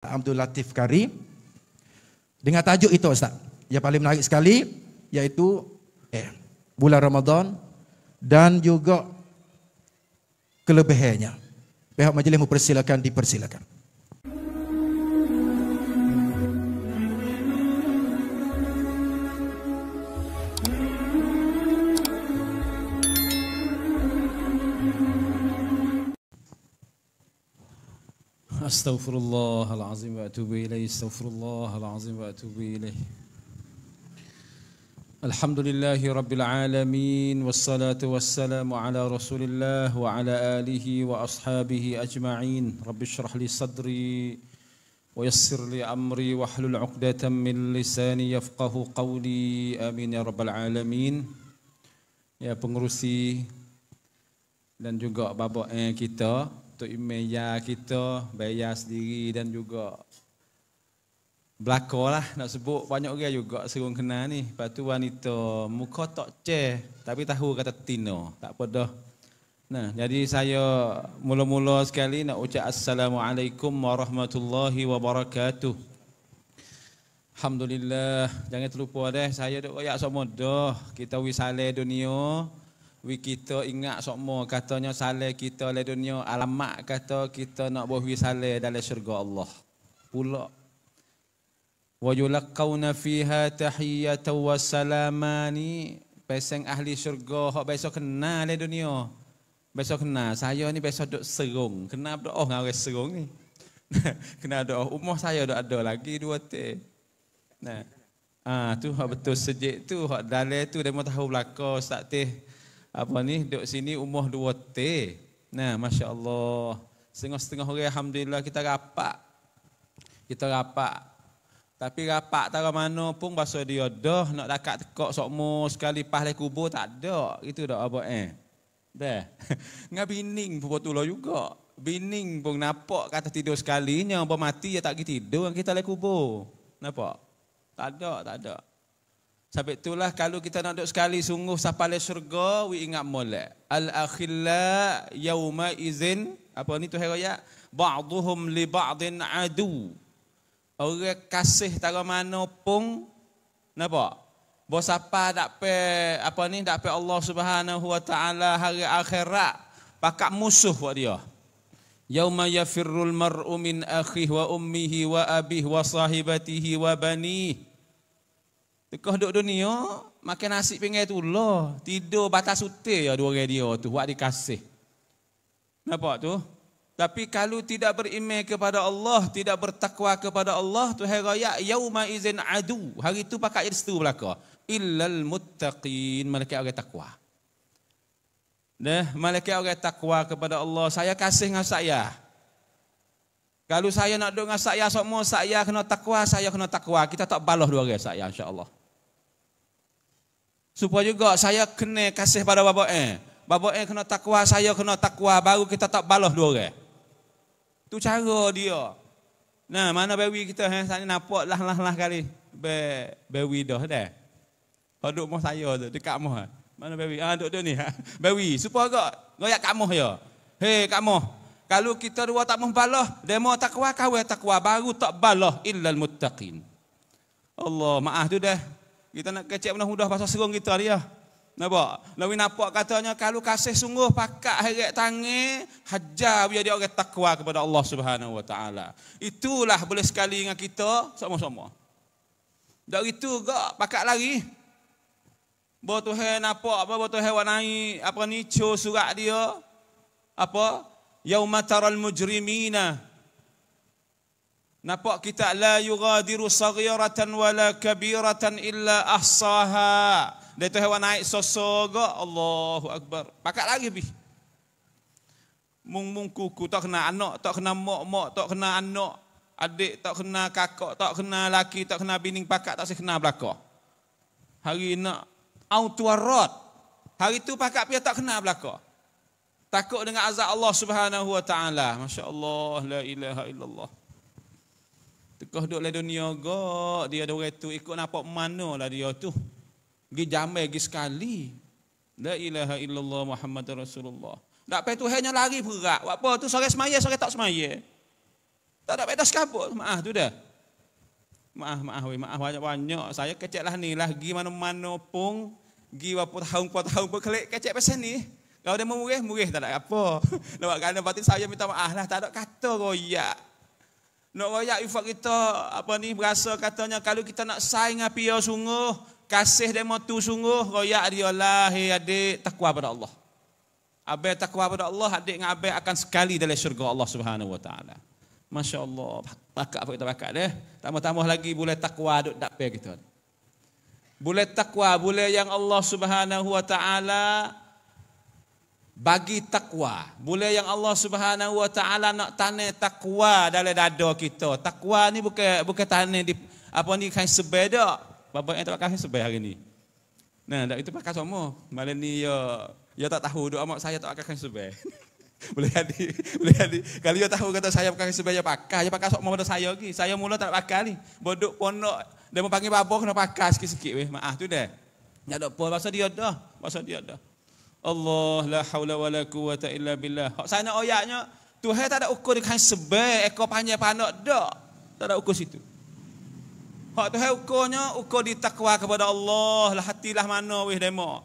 Abdul Latif Kari dengan tajuk itu Ustaz. Yang paling menarik sekali iaitu eh bulan Ramadan dan juga kelebihannya. Pihak majlis mempersilakan dipersilakan. استغفر الله العظيم واتوب اليه استغفر الله العظيم واتوب اليه الحمد لله رب العالمين والصلاة والسلام على رسول الله وعلى آله وأصحابه أجمعين رب اشرح لي صدري ويسر لي أمري واحلل عقدة من لساني يفقه قولي آمين يا رب العالمين يا pengurusi dan juga bapa yang kita untuk imeja kita bayar sendiri dan juga belakang lah nak sebut banyak orang juga serung kena ni lepas tu wanita muka tak ceh tapi tahu kata tino tak apa dah nah jadi saya mula-mula sekali nak ucap assalamualaikum warahmatullahi wabarakatuh Alhamdulillah jangan terlupa deh saya duk ayak semua dah kita wisale dunia wi kita ingat sokmo katanya saleh kita le dunia alamat kata kita nak buh wi saleh dalam syurga Allah pula wa yulqauna fiha tahiyyatan wa salamani peseng ahli syurga hok biasa kenal le dunia biasa kenal saya ni biasa duk serung kenapa doa oh orang serung ni kena doa oh. umur saya dok ada lagi dua te nah ah tu hok betul sejak tu hok dalam tu demo tahu belaka sak teh apa ni duduk sini umur dua t nah masya Allah setengah setengah hari alhamdulillah kita rapat kita rapat tapi rapat tak mana pun bahasa dia dah nak dakak tekok sokmo sekali pas le kubur tak ada itu dak apa eh dah ngah bining pun betul juga bining pun nampak kata tidur sekalinya apa mati ya tak gitu tidur kita le kubur nampak tak ada tak ada sebab itulah kalau kita nak duduk sekali sungguh sampai surga, we ingat molek. Al-akhilla yawma izin, apa ni tu heroya? Ba'duhum li ba'din adu. Orang kasih tak mana pun, Napa? Bos apa tak pe apa ni tak pe Allah Subhanahu wa taala hari akhirat pakak musuh buat dia. Yauma yafirrul mar'u min akhihi wa ummihi wa abihi wa sahibatihi wa banihi Tekah duduk dunia, makan nasi pinggir tu lah. Tidur batas sute ya dua orang dia tu. Buat dikasih. Nampak tu? Tapi kalau tidak beriman kepada Allah, tidak bertakwa kepada Allah, tu hari raya, yauma izin adu. Hari tu pakai jadi setu belaka. Illal muttaqin. Malaikat orang takwa. Nah, malaikat orang takwa kepada Allah. Saya kasih dengan saya. Kalau saya nak duduk dengan saya, semua saya kena takwa, saya kena takwa. Kita tak balas dua orang saya, insyaAllah. Supaya juga saya kena kasih pada bapa eh. Bapa eh kena takwa, saya kena takwa baru kita tak balas dua orang. Tu cara dia. Nah, mana bewi kita eh tadi nampak lah lah lah kali. Be bewi dah dah. Hadut mah saya tu dekat mah. Mana bewi? Ah duk duk ni. bewi, supaya gak ngoyak kat mah ya. Hei kat mah. Kalau kita dua tak membalah, demo takwa kawe takwa baru tak balah illal muttaqin. Allah, maaf tu dah. Kita nak kecek benda mudah pasal serung kita dia. Lah. Napa? Lalu nampak katanya kalau kasih sungguh pakak heret tangan, hajar biar dia orang takwa kepada Allah Subhanahu Wa Taala. Itulah boleh sekali dengan kita sama-sama. Dari itu gak pakak lari. Bo he nampak apa bo Tuhan warnai apa ni cu surat dia apa yauma mujrimina Nampak kita la yughadiru saghiratan wala kabiratan illa ahsaha. Dia tu hewan naik sosoga Allahu akbar. Pakat lagi bih. Mung mung kuku tak kena anak, tak kena mak mak, tak kena anak, adik tak kena kakak, tak kena laki, tak kena bini, pakat tak sekena belaka. Hari nak autuarat. Hari tu pakat pia tak kena belaka. Takut dengan azab Allah Subhanahu wa taala. Masya-Allah la ilaha illallah. Tukah duduk dalam dunia gak dia ada orang tu ikut mana lah dia tu. Gi jamai gi sekali. La ilaha illallah Muhammadur Rasulullah. Tak payah tu hanya lari berat. Apa tu sore semaya, sore tak semaya. Tak ada pedas kabut. Maaf tu dah. Maaf, maaf, we. maaf banyak-banyak. Saya kecek lah ni lah. Gi mana-mana pun. Gi berapa tahun, berapa tahun pun kelek kecek pasal ni. Kalau dia murih, murih tak ada apa. Lepas kerana batin saya minta maaf lah. Tak ada kata royak. Nak royak ifak kita apa ni berasa katanya kalau kita nak saing dengan pia sungguh, kasih demo tu sungguh, royak dia lah hey, adik takwa pada Allah. Abai takwa pada Allah, adik dengan abai akan sekali dalam syurga Allah Subhanahu wa taala. Masya-Allah, bakat apa kita bakat deh. Tambah-tambah lagi boleh takwa duk dak pia kita. Boleh takwa, boleh yang Allah Subhanahu wa taala bagi takwa. Mula yang Allah Subhanahu Wa Taala nak tanya takwa dalam dada kita. Takwa ni bukan bukan tanya di apa ni kain sebeda. Bapak yang tak pakai sebeda hari ni. Nah, tak itu pakai semua. Malam ni ya ya tak tahu doa mak saya tak akan sebeda. boleh jadi, boleh jadi. Kalau yo ya tahu kata saya pakai sebeda ya pakai, ya pakai sok mau saya lagi. Saya mula tak pakai ni. Bodoh ponok dia mau panggil babo nak pakai sikit-sikit Maaf tu deh. Tak ada apa, masa dia dah. Masa dia dah. Allah la haula wala quwata illa billah. Hak sana ayatnya Tuhan tak ada ukur dengan sebel ekor panjang panak dak. Tak ada ukur situ. Hak Tuhan ukurnya ukur di takwa kepada Allah lah hatilah mana weh demo.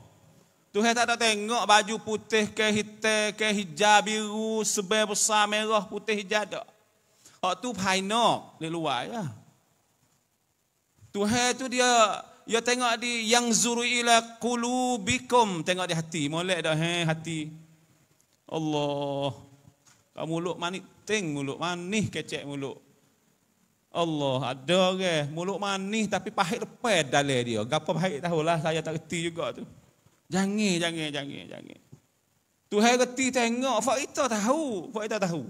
Tuhan tak ada tengok baju putih ke hitam ke hijau biru sebel besar merah putih hijau dak. Hak tu final di luar ya. Lah. Tuhan tu dia Ya tengok di yang zuru ila qulubikum, tengok di hati. Molek dah he eh, hati. Allah. Kamu mulut manis ting mulut manis kecek mulut. Allah, ada orang eh, mulut manis tapi pahit lepas dalam eh dia. Gapo pahit tahulah saya tak reti juga tu. Jangan, jangan, jangan, jangan. Tuhan reti tengok, fakta tahu, fakta tahu.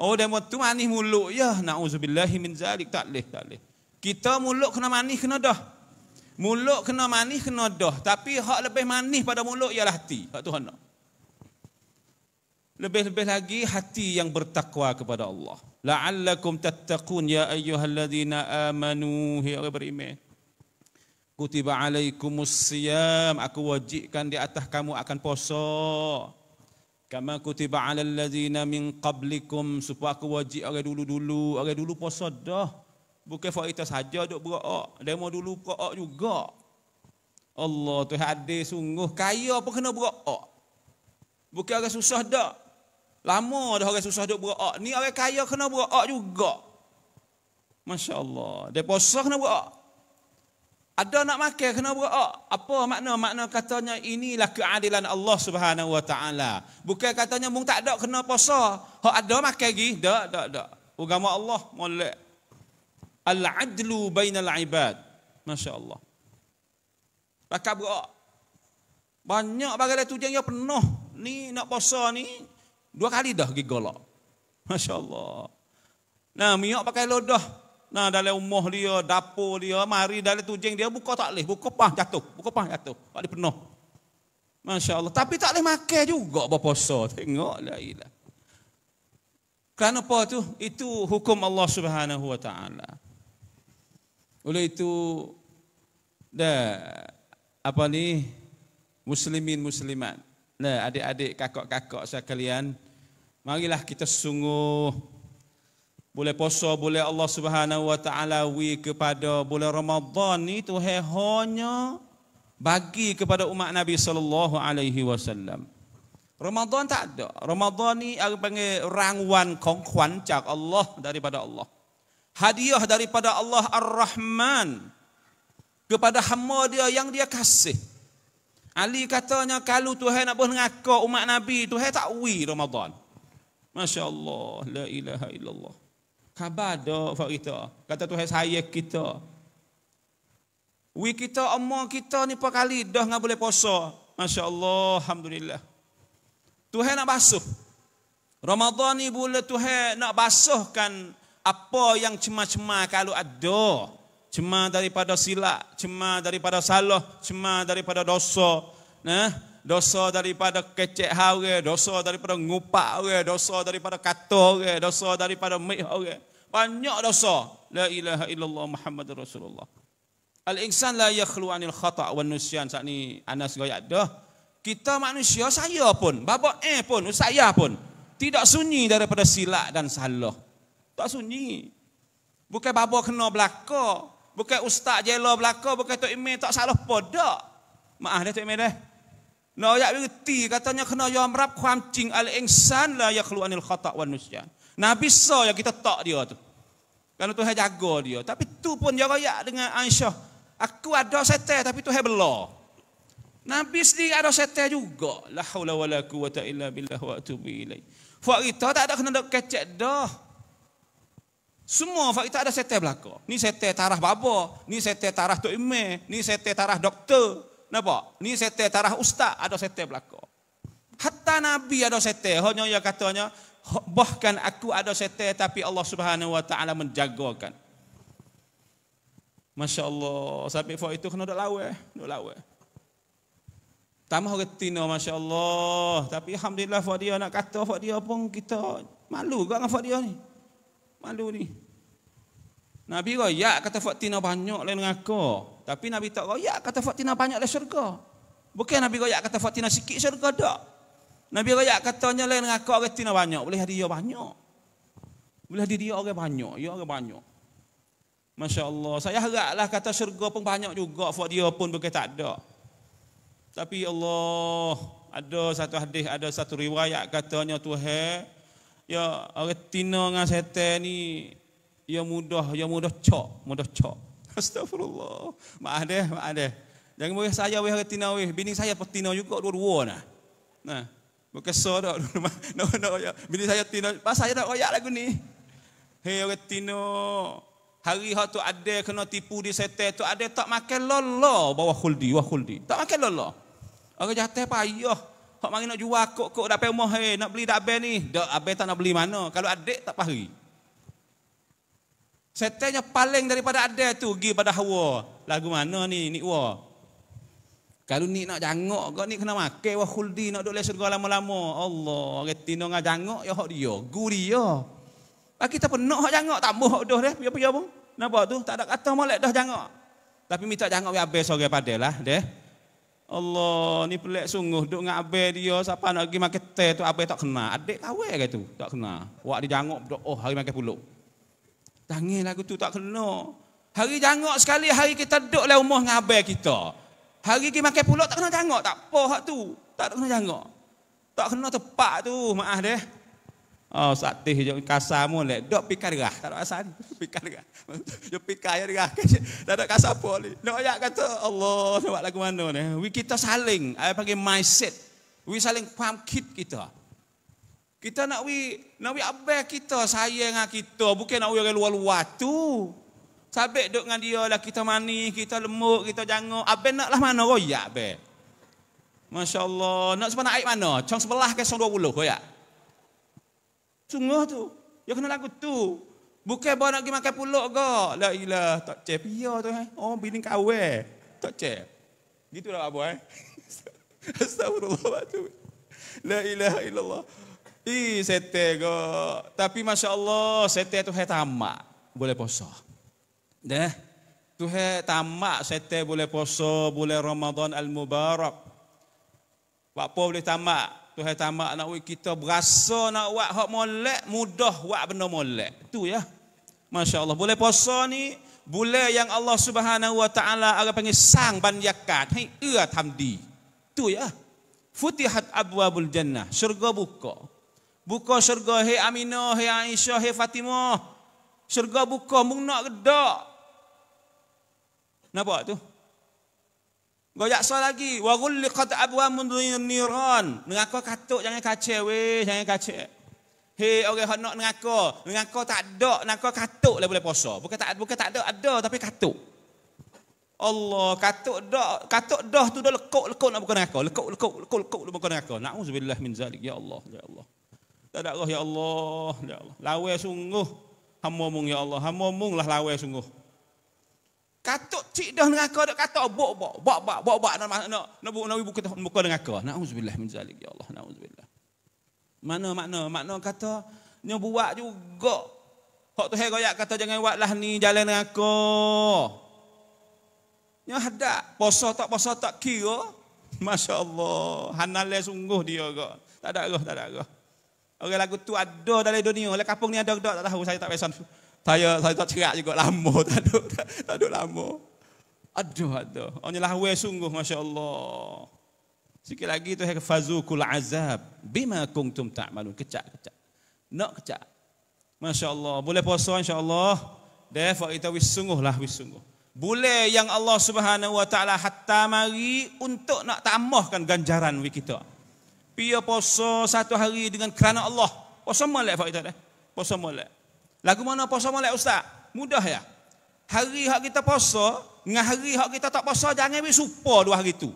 Oh, demo tu manis mulut. Ya, na'udzubillahimin zalik. Tak boleh, tak boleh. Kita mulut kena manis, kena dah. Mulut kena manis kena dah, tapi hak lebih manis pada mulut ialah hati. Hak Tuhan nak. Lebih-lebih lagi hati yang bertakwa kepada Allah. La'allakum tattaqun ya ayyuhalladzina amanu hi orang beriman. Kutiba alaikumus siyam, aku wajibkan di atas kamu akan puasa. Kama kutiba alal ladzina min qablikum, supaya aku wajib orang dulu-dulu, orang dulu puasa dah. Bukan fakta saja duk berok. Demo dulu kok juga. Allah tu hadis sungguh kaya apa kena berok. Bukan orang susah dah. Lama dah orang susah duk berok. Ni orang kaya kena berok juga. Masya Allah. Dia posah kena berok. Ada nak makan kena berok. Apa makna? Makna katanya inilah keadilan Allah subhanahu wa ta'ala. Bukan katanya mung tak ada kena posah. Hak ada makan lagi. Tak, tak, tak. Ugama Allah. Mulai al-adlu bainal ibad. Masya Allah. Pakar berak. Banyak bagai dah tujuan penuh. Ni nak puasa ni, dua kali dah pergi golak. Masya Allah. Nah, minyak pakai lodah. Nah, dalam rumah dia, dapur dia, mari dalam tujeng dia, buka tak boleh. Buka pah, jatuh. Buka pah, jatuh. Tak boleh penuh. Masya Allah. Tapi tak boleh makan juga berpuasa. Tengok lah ilah. Kenapa tu? Itu hukum Allah subhanahu wa ta'ala. Oleh itu dah apa ni muslimin muslimat. Nah, adik-adik, kakak-kakak sekalian, marilah kita sungguh boleh puasa, boleh Allah Subhanahu wa taala wi kepada bulan Ramadan ni tu hanya bagi kepada umat Nabi sallallahu alaihi wasallam. Ramadan tak ada. Ramadan ni panggil rangwan kongkuan cak Allah daripada Allah hadiah daripada Allah Ar-Rahman kepada hamba dia yang dia kasih. Ali katanya kalau Tuhan nak berngaka umat Nabi Tuhan tak wi Ramadan. Masya Allah, la ilaha illallah. Khabar dah Farita. Kata Tuhan saya kita. Wi kita, umma kita ni pak kali dah nggak boleh puasa. Masya Allah, Alhamdulillah. Tuhan nak basuh. Ramadan ni boleh Tuhan nak basuhkan apa yang cema-cema kalau ada cema daripada silap cema daripada salah cema daripada dosa nah dosa daripada kecek orang dosa daripada ngupak orang dosa daripada kata orang dosa daripada mik orang banyak dosa la ilaha illallah Muhammad rasulullah al insan la yakhlu anil khata wan nusyan sak ni anas gaya dah kita manusia saya pun babak eh pun saya pun tidak sunyi daripada silap dan salah tak sunyi. Bukan baba kena belaka. Bukan ustaz jela belaka. Bukan Tok Imin tak salah podak. Maaf dah Tok Imin dah. Nak ayat berhenti. Katanya kena yang merap kuam cing al insan lah ya keluanil khatak wa nusyan. Nabi so yang kita tak dia tu. Kerana Tuhan jaga dia. Tapi tu pun dia raya dengan Aisyah. Aku ada setel tapi Tuhan belah. Nabi sendiri ada setel juga. La haula wala quwata illa billah wa atubu ilaih. Fakta tak ada kena dok kecek dah. Semua fakta ada sete belaka. Ni sete tarah babo, ni sete tarah tok ime, ni sete tarah doktor. Napa? Ni sete tarah ustaz ada sete belaka. Hatta Nabi ada sete, hanya ia katanya bahkan aku ada sete tapi Allah Subhanahu wa taala menjagakan. Masya Allah, sampai fakta itu kena dak lawe, dak lawe. Tama retina Masya Allah. Tapi Alhamdulillah Fadiyah nak kata Fadiyah pun kita malu gak dengan Fadiyah ni. Malu ni. Nabi royak kata ya, Fatina banyak lain dengan aku. Tapi Nabi tak royak kata ya, Fatina banyak lain syurga. Bukan Nabi royak kata ya, Fatina sikit syurga tak. Nabi royak katanya lain dengan aku orang Tina banyak. Boleh hadiah banyak. Boleh hadiah orang banyak. Ya orang banyak. Masya Allah. Saya haraplah kata syurga pun banyak juga. Fatina pun bukan tak ada. Tapi Allah ada satu hadis, ada satu riwayat katanya Tuhan. Ya, orang Tina dengan setan ni Ya mudah, ya mudah cok, mudah cok. Astagfirullah. Maaf deh, maaf deh. Jangan boleh saya weh retina weh, bini saya petina juga dua-dua nah. Nah. Berkesa dak No no ya. Bini saya tina, pas saya dak koyak lagu ni. Hei retina. Hari ha tu ada kena tipu di sete tu ada tak makan lolo bawah khuldi, wah khuldi. Tak makan lolo. Orang jatuh payah. Hak mari nak jual kok-kok dak pemoh hei, nak beli dak ni. Dak abang tak nak beli mana? Kalau adik tak pahri. Setannya paling daripada ada tu pergi pada Hawa. Lagu mana ni ni wa? Kalau ni nak jangok kau ni kena makan wa khuldi nak duduk lesur lama-lama. Allah, reti nak jangok ya hak dia, gu dia. Pak kita pun nak hak jangok tambah hak dah dia pergi apa? Napa tu? Tak ada kata molek dah jangok. Tapi minta jangok biar habis orang padahlah, deh. Allah, ni pelik sungguh. Duk dengan abai dia, siapa nak pergi makan teh tu, abai tak kena. Adik kawe gitu Tak kena. Wak dia doh oh hari makan puluk. Tangis lagu tu tak kena. Hari jangok sekali hari kita duduk lah rumah dengan abai kita. Hari kita makan pulak tak kena jangok. Tak apa hak tu. Tak kena jangok. Tak kena tepak tu. Maaf deh. Oh, sakti je kasar mu lek. Dok pikar gerah. Tak ada asal. Pikar gerah. Yo pikar ya gerah. Tak ada kasar apa Nak ayat kata Allah nak buat lagu mana ni. We kita saling. Ayat panggil mindset. We saling paham kit kita. Kita nak wi nak wi abai kita sayang dengan kita bukan nak wi orang luar-luar tu. Sabek dok dengan dia lah kita mani, kita lemuk, kita jango. Abai nak lah mana royak be. Masya-Allah, nak sebenar aib mana? Cong sebelah ke cong 20 royak. Sungguh tu. Ya kena lagu tu. Bukan bawa nak pergi makan pulak ke? La ilah, tak cek pia tu eh. Oh, bini kawe. Eh. Tak cep, Gitulah apa eh. Astagfirullah. La ilaha illallah. I sete go. Tapi masya Allah sete tu he tamak boleh poso. Deh tu he tamak sete boleh poso boleh Ramadan al Mubarak. Pak po boleh tamak tu he tamak nak wik kita berasa nak wak hok molek mudah wak benda molek tu ya. Masya Allah boleh poso ni boleh yang Allah Subhanahu Wa Taala agak panggil sang ban yakat hei ia tamdi tu ya. Futihat abwabul jannah syurga buka. Buka syurga hei Aminah, hei Aisyah, hei Fatimah. Syurga buka mung nak gedak. Napa tu? Goyak so lagi. Wa ghulliqat abwaamun niran. Nengako katuk jangan kacau weh, jangan kacau. Hei orang hok nak nengako, nengako tak ada, nengako katuk lah boleh puasa. Bukan tak bukan tak ada, ada tapi katuk. Allah katuk dah katuk dah tu dah lekuk-lekuk nak bukan nengako, lekuk-lekuk lekuk-lekuk nak buka nengako. Nauzubillah min zalik ya Allah, ya Allah. Tak ada roh ya Allah, ya Allah. lawe sungguh. Hamba mung ya Allah, hamba mung lah lawai sungguh. Katuk cik dah neraka dak kata bok bok bok bok bok bok nak nak nak buku nak buku muka neraka. Nauzubillah min zalik ya Allah, nauzubillah. Mana makna? Makna kata nya buat juga. Hak tu hai kata jangan buatlah ni jalan neraka. Nya hadak, puasa tak puasa tak kira. Masya-Allah, hanale sungguh dia kok. Tak ada roh, tak ada roh. Orang lagu tu ada dalam dunia. Orang kampung ni ada dak tak tahu saya tak pesan. Saya saya tak cerak juga lama tak ada tak, tak ada lama. Ada ada. Orang lah we sungguh masya-Allah. Sikit lagi tu hafazukul azab bima kuntum ta'malun kecak kecak. Nak kecak. Masya-Allah. Boleh puasa insya-Allah. Dafa ita wis lah, wis sungguh. Boleh yang Allah Subhanahu wa taala hatta mari untuk nak tambahkan ganjaran wi kita. Pia poso satu hari dengan kerana Allah. Poso malak faedah dah. Poso malak. Lagu mana poso malak ustaz? Mudah ya. Hari hak kita poso dengan hari hak kita tak poso jangan be supa dua hari tu.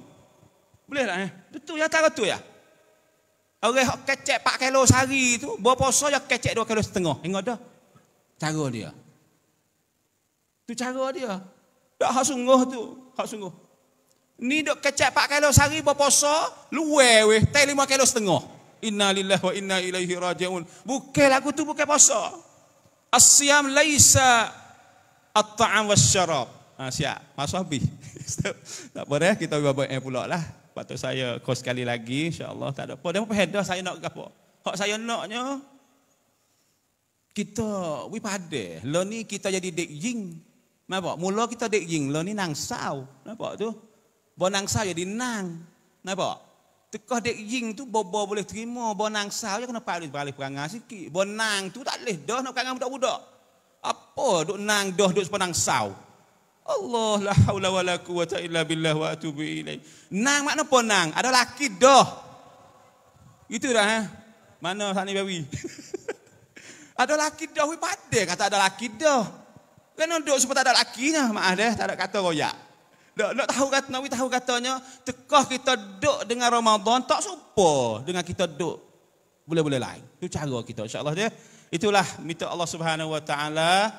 Boleh tak eh? Betul ya tak betul ya? Orang hak kecek 4 kilo sehari tu, buat poso ya kecek dua kilo setengah. Ingat dah. Cara dia. Tu cara dia. Tak hak sungguh tu, hak sungguh. Ni dok kecek 4 kilo sehari berpuasa, luwe weh, tai 5 kilo setengah. Inna lillahi wa inna ilaihi rajiun. Bukan lagu tu bukan puasa. Asyam laisa at-ta'am wasyarab. Ha siap, masuk habis. tak apa dah, eh, kita buat eh pula lah. Patut saya kos sekali lagi insya-Allah tak ada apa. Dia pun dah saya nak apa. Hak saya naknya kita we pada. Lo ni kita jadi dek jing. Napa? Mula kita dek jing, lo ni nangsau. Napa tu? Bonang sah jadi nang. Napa? Tekah dek ying tu bobo boleh terima. Bonang sah je kena palih balik perang sikit. Bonang tu tak leh dah nak kangang budak-budak. Apa duk nang dah duk sepanang sau. Allah la haula wala quwata illa billah wa atubu ilaih. Nang makna apa nang? Ada laki dah. Itu dah eh. Mana sani bawi? ada laki dah we pade kata ada laki dah. Kan duk sebab tak ada lakinya, maaf deh, tak ada kata royak. Nak, nak tahu kata Nabi tahu katanya, tekah kita duduk dengan Ramadan tak serupa dengan kita duduk boleh-boleh lain. Itu cara kita insya-Allah dia. Ya. Itulah minta Allah Subhanahu wa taala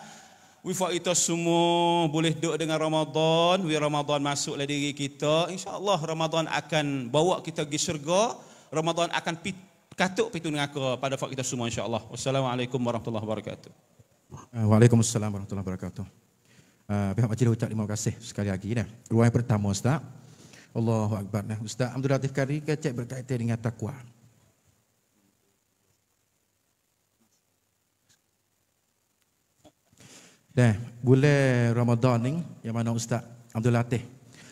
wifa kita semua boleh duduk dengan Ramadan, wi Ramadan masuklah diri kita. Insya-Allah Ramadan akan bawa kita ke syurga. Ramadan akan pit, katuk pitu dengan pada fak kita semua insya-Allah. Wassalamualaikum warahmatullahi wabarakatuh. Eh, waalaikumsalam warahmatullahi wabarakatuh uh, pihak majlis ucap terima kasih sekali lagi Dah, Ruang pertama Ustaz. Allahu akbar nah. Ustaz Abdul Latif Kari kecek berkaitan dengan takwa. Dah, boleh Ramadan ni yang mana Ustaz Abdul Latif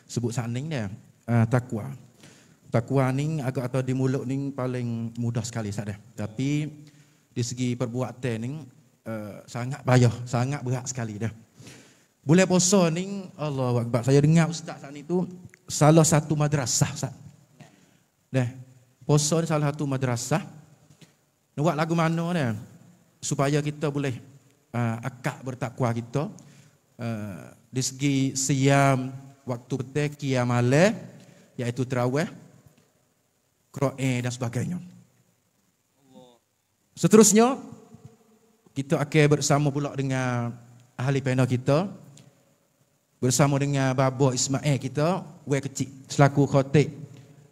sebut saning dia uh, ah, takwa. Takwa ni agak atau di mulut ni paling mudah sekali Ustaz dah. Tapi di segi perbuatan ni uh, sangat payah, sangat berat sekali dah. Boleh puasa ni Allah Akbar. Saya dengar ustaz saat ni tu salah satu madrasah ustaz. Dah. Puasa ni salah satu madrasah. Buat lagu mana ni? Supaya kita boleh uh, akak bertakwa kita. Uh, di segi siam waktu petai qiyam iaitu tarawih qira'e dan sebagainya. Seterusnya kita akan bersama pula dengan ahli panel kita bersama dengan Babo Ismail kita, wek kecil, selaku khotib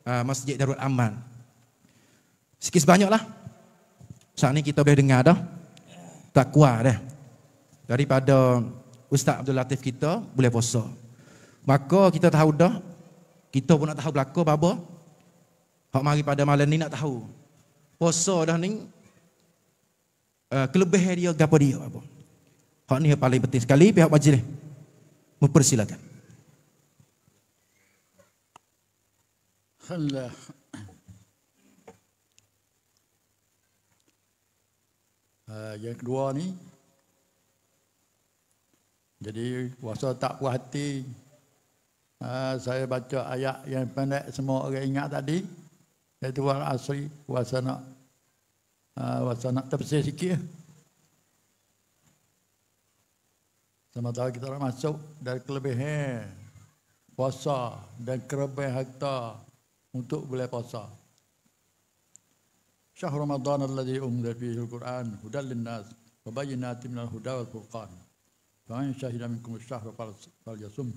uh, Masjid Darul Aman. Sikit sebanyaklah. Saat ni kita boleh dengar dah. Tak kuat dah. Daripada Ustaz Abdul Latif kita, boleh puasa. Maka kita tahu dah, kita pun nak tahu belakang Babo. Hak mari pada malam ni nak tahu. Puasa dah ni, uh, kelebihan dia, gapa dia Baba. Hak ni yang paling penting sekali pihak majlis mempersilakan. Allah. Eh, eh, yang kedua ni, jadi kuasa tak puas hati, eh, saya baca ayat yang pendek semua orang ingat tadi, Itu wal asri, kuasa nak, uh, kuasa nak tersisik sikit. Sama tahu kita nak masuk dari kelebihan puasa dan kerebihan harta untuk boleh puasa. Syahr Ramadan alladhi umdha fihi al-Quran hudal Nas, wa bayyinatin minal huda wal furqan. Fa man shahida minkum ash fal yasum.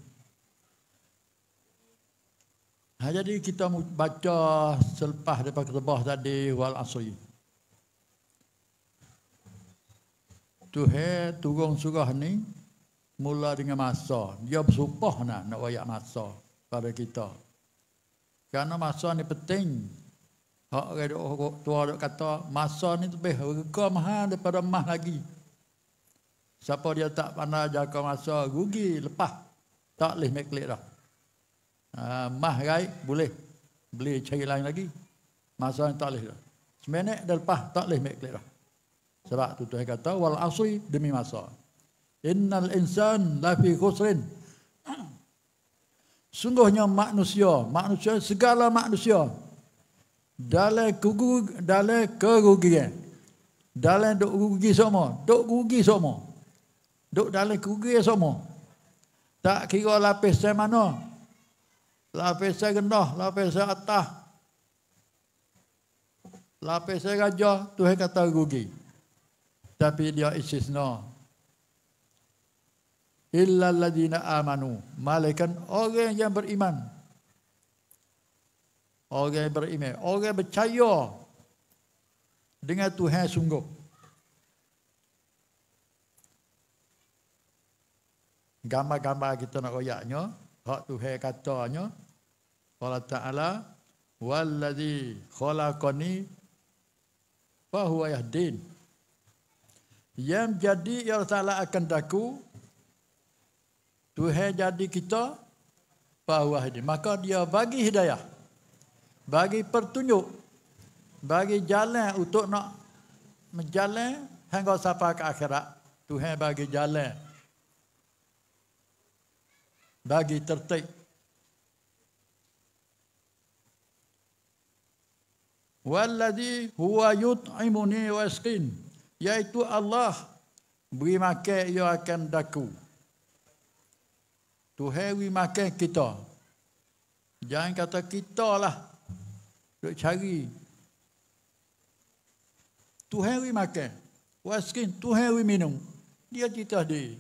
Ha, jadi kita baca selepas daripada kerbah tadi wal asri. Tuhan turun surah ni mula dengan masa. Dia bersumpah nak, nak wayak masa pada kita. Kerana masa ni penting. Hak orang tua dok kata masa ni lebih harga mahal daripada mah lagi. Siapa dia tak pandai jaga masa rugi lepas. Tak boleh make dah. Emas ha, uh, raik boleh beli cari lain lagi. Masa ni tak boleh dah. Seminit dah lepas tak boleh make dah. Sebab tu Tuhan kata wal asri demi masa. Innal insan lafi khusrin. Sungguhnya manusia, manusia segala manusia dalam kugu dalam kerugian. Dalam dok rugi semua, dok rugi semua. Dok dalam kerugian semua. Tak kira lapis saya mana. Lapis saya rendah, lapis saya atas. Lapis saya raja, Tuhan kata rugi. Tapi dia istisna, illa alladhina amanu malaikat orang yang beriman orang yang beriman orang yang percaya dengan Tuhan sungguh gambar-gambar kita nak royaknya hak Tuhan katanya Allah Ta'ala walladhi khalaqani fahuwa yahdin yang jadi Allah Ta'ala akan daku Tuhan jadi kita bawah ini, Maka dia bagi hidayah. Bagi pertunjuk. Bagi jalan untuk nak menjalan hingga sampai ke akhirat. Tuhan bagi jalan. Bagi tertik. Walladhi huwa yut'imuni wa iskin. Iaitu Allah beri makan ia akan daku. Tuhewi makan kita. Jangan kata kita lah. Duk cari. Tuhewi makan. Waskin, Tuhewi minum. Dia cerita dia.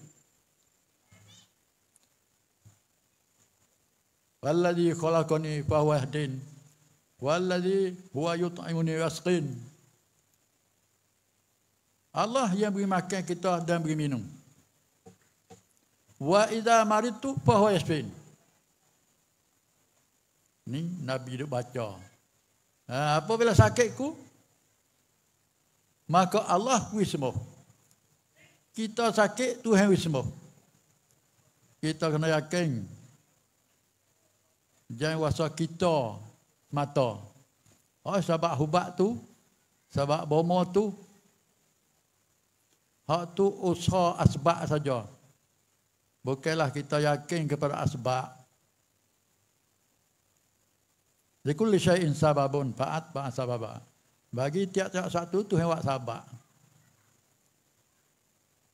Walladhi khalaqani fahwahdin. Walladhi huwa yut'imuni waskin. Allah yang beri makan kita dan beri minum. Wa idza maritu fa huwa yashfin. Ni Nabi dia baca. Ha, apa bila sakitku? Maka Allah kuih sembuh. Kita sakit, Tuhan kuih sembuh. Kita kena yakin. Jangan wasa kita mata. Oh, sebab hubat tu, sebab bomo tu, hak tu usaha asbab saja. Bukanlah kita yakin kepada asbab. Likulli syai'in sababun fa'at ba sababa. Bagi tiap-tiap satu tu hewat sabak.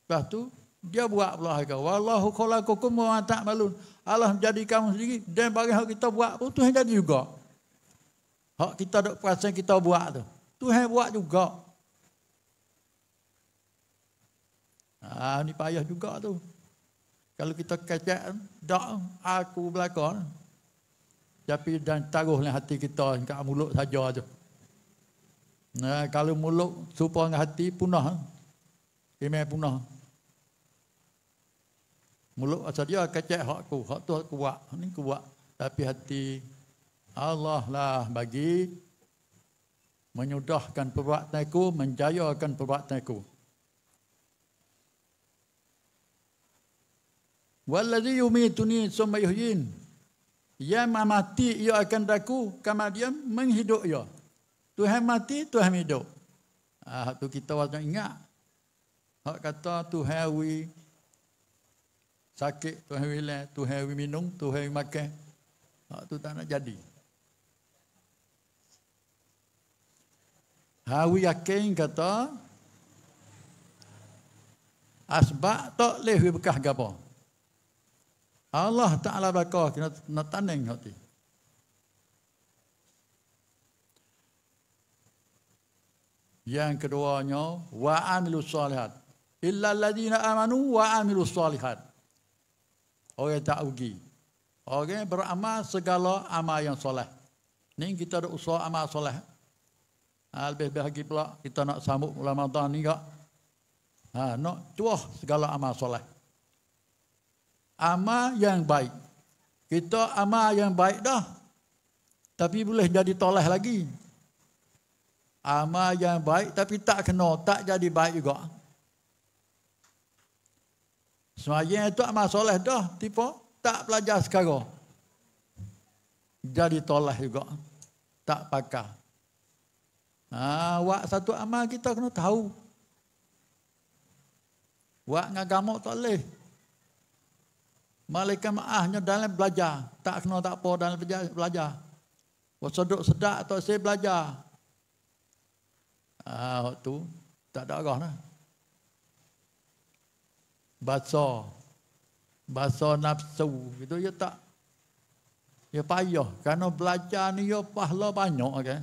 Lepas tu dia buat pula kau Wallahu khalaqakum wa ta'malun. Allah menjadi kamu sendiri dan bagi hak kita buat pun Tuhan jadi juga. Hak kita dok perasaan kita buat tu. Tuhan buat juga. Ah ha, ni payah juga tu. Kalau kita kacak, tak aku belakang. Tapi dan taruhlah hati kita dekat mulut saja tu. Nah, kalau mulut supaya dengan hati punah. Imeh punah. Mulut asal dia kacak hak aku, hak tu kuat, ni kuat. Tapi hati Allah lah bagi menyudahkan perbuatan aku, menjayakan perbuatan aku. Wallazi yumituni summa yuhyin. Yang mati ia akan daku, kemudian dia menghidup ia. Tuhan mati, Tuhan hidup. Ah tu kita wajib ingat. Hak kata Tuhan we sakit, Tuhan we le, Tuhan we minum, Tuhan we makan. Hak tu tak nak jadi. Hawi yakin kata asbab tak leh bekas gapo. Allah Ta'ala bakar kena, kena taneng hati. Yang keduanya, wa amilu salihat. Illa alladina amanu wa amilu salihat. Orang yang tak ugi. Orang yang beramal segala amal yang salih. Ini kita ada usaha amal salih. Ha, Lebih-lebih pula kita nak sambut ulama ni kak. Ha, nak cuah segala amal salih amal yang baik. Kita amal yang baik dah. Tapi boleh jadi toleh lagi. Amal yang baik tapi tak kena, tak jadi baik juga. Semuanya itu amal soleh dah, tipe tak belajar sekarang. Jadi toleh juga. Tak pakar. Ha, wak satu amal kita kena tahu. Wak ngagamuk tak boleh. Malaikat maahnya dalam belajar. Tak kena tak apa dalam belajar. Kau seduk sedak atau saya belajar. Ah, waktu tak ada arah lah. Baca. Baca nafsu. Itu dia tak. Dia payah. Kerana belajar ni dia pahala banyak. Okay?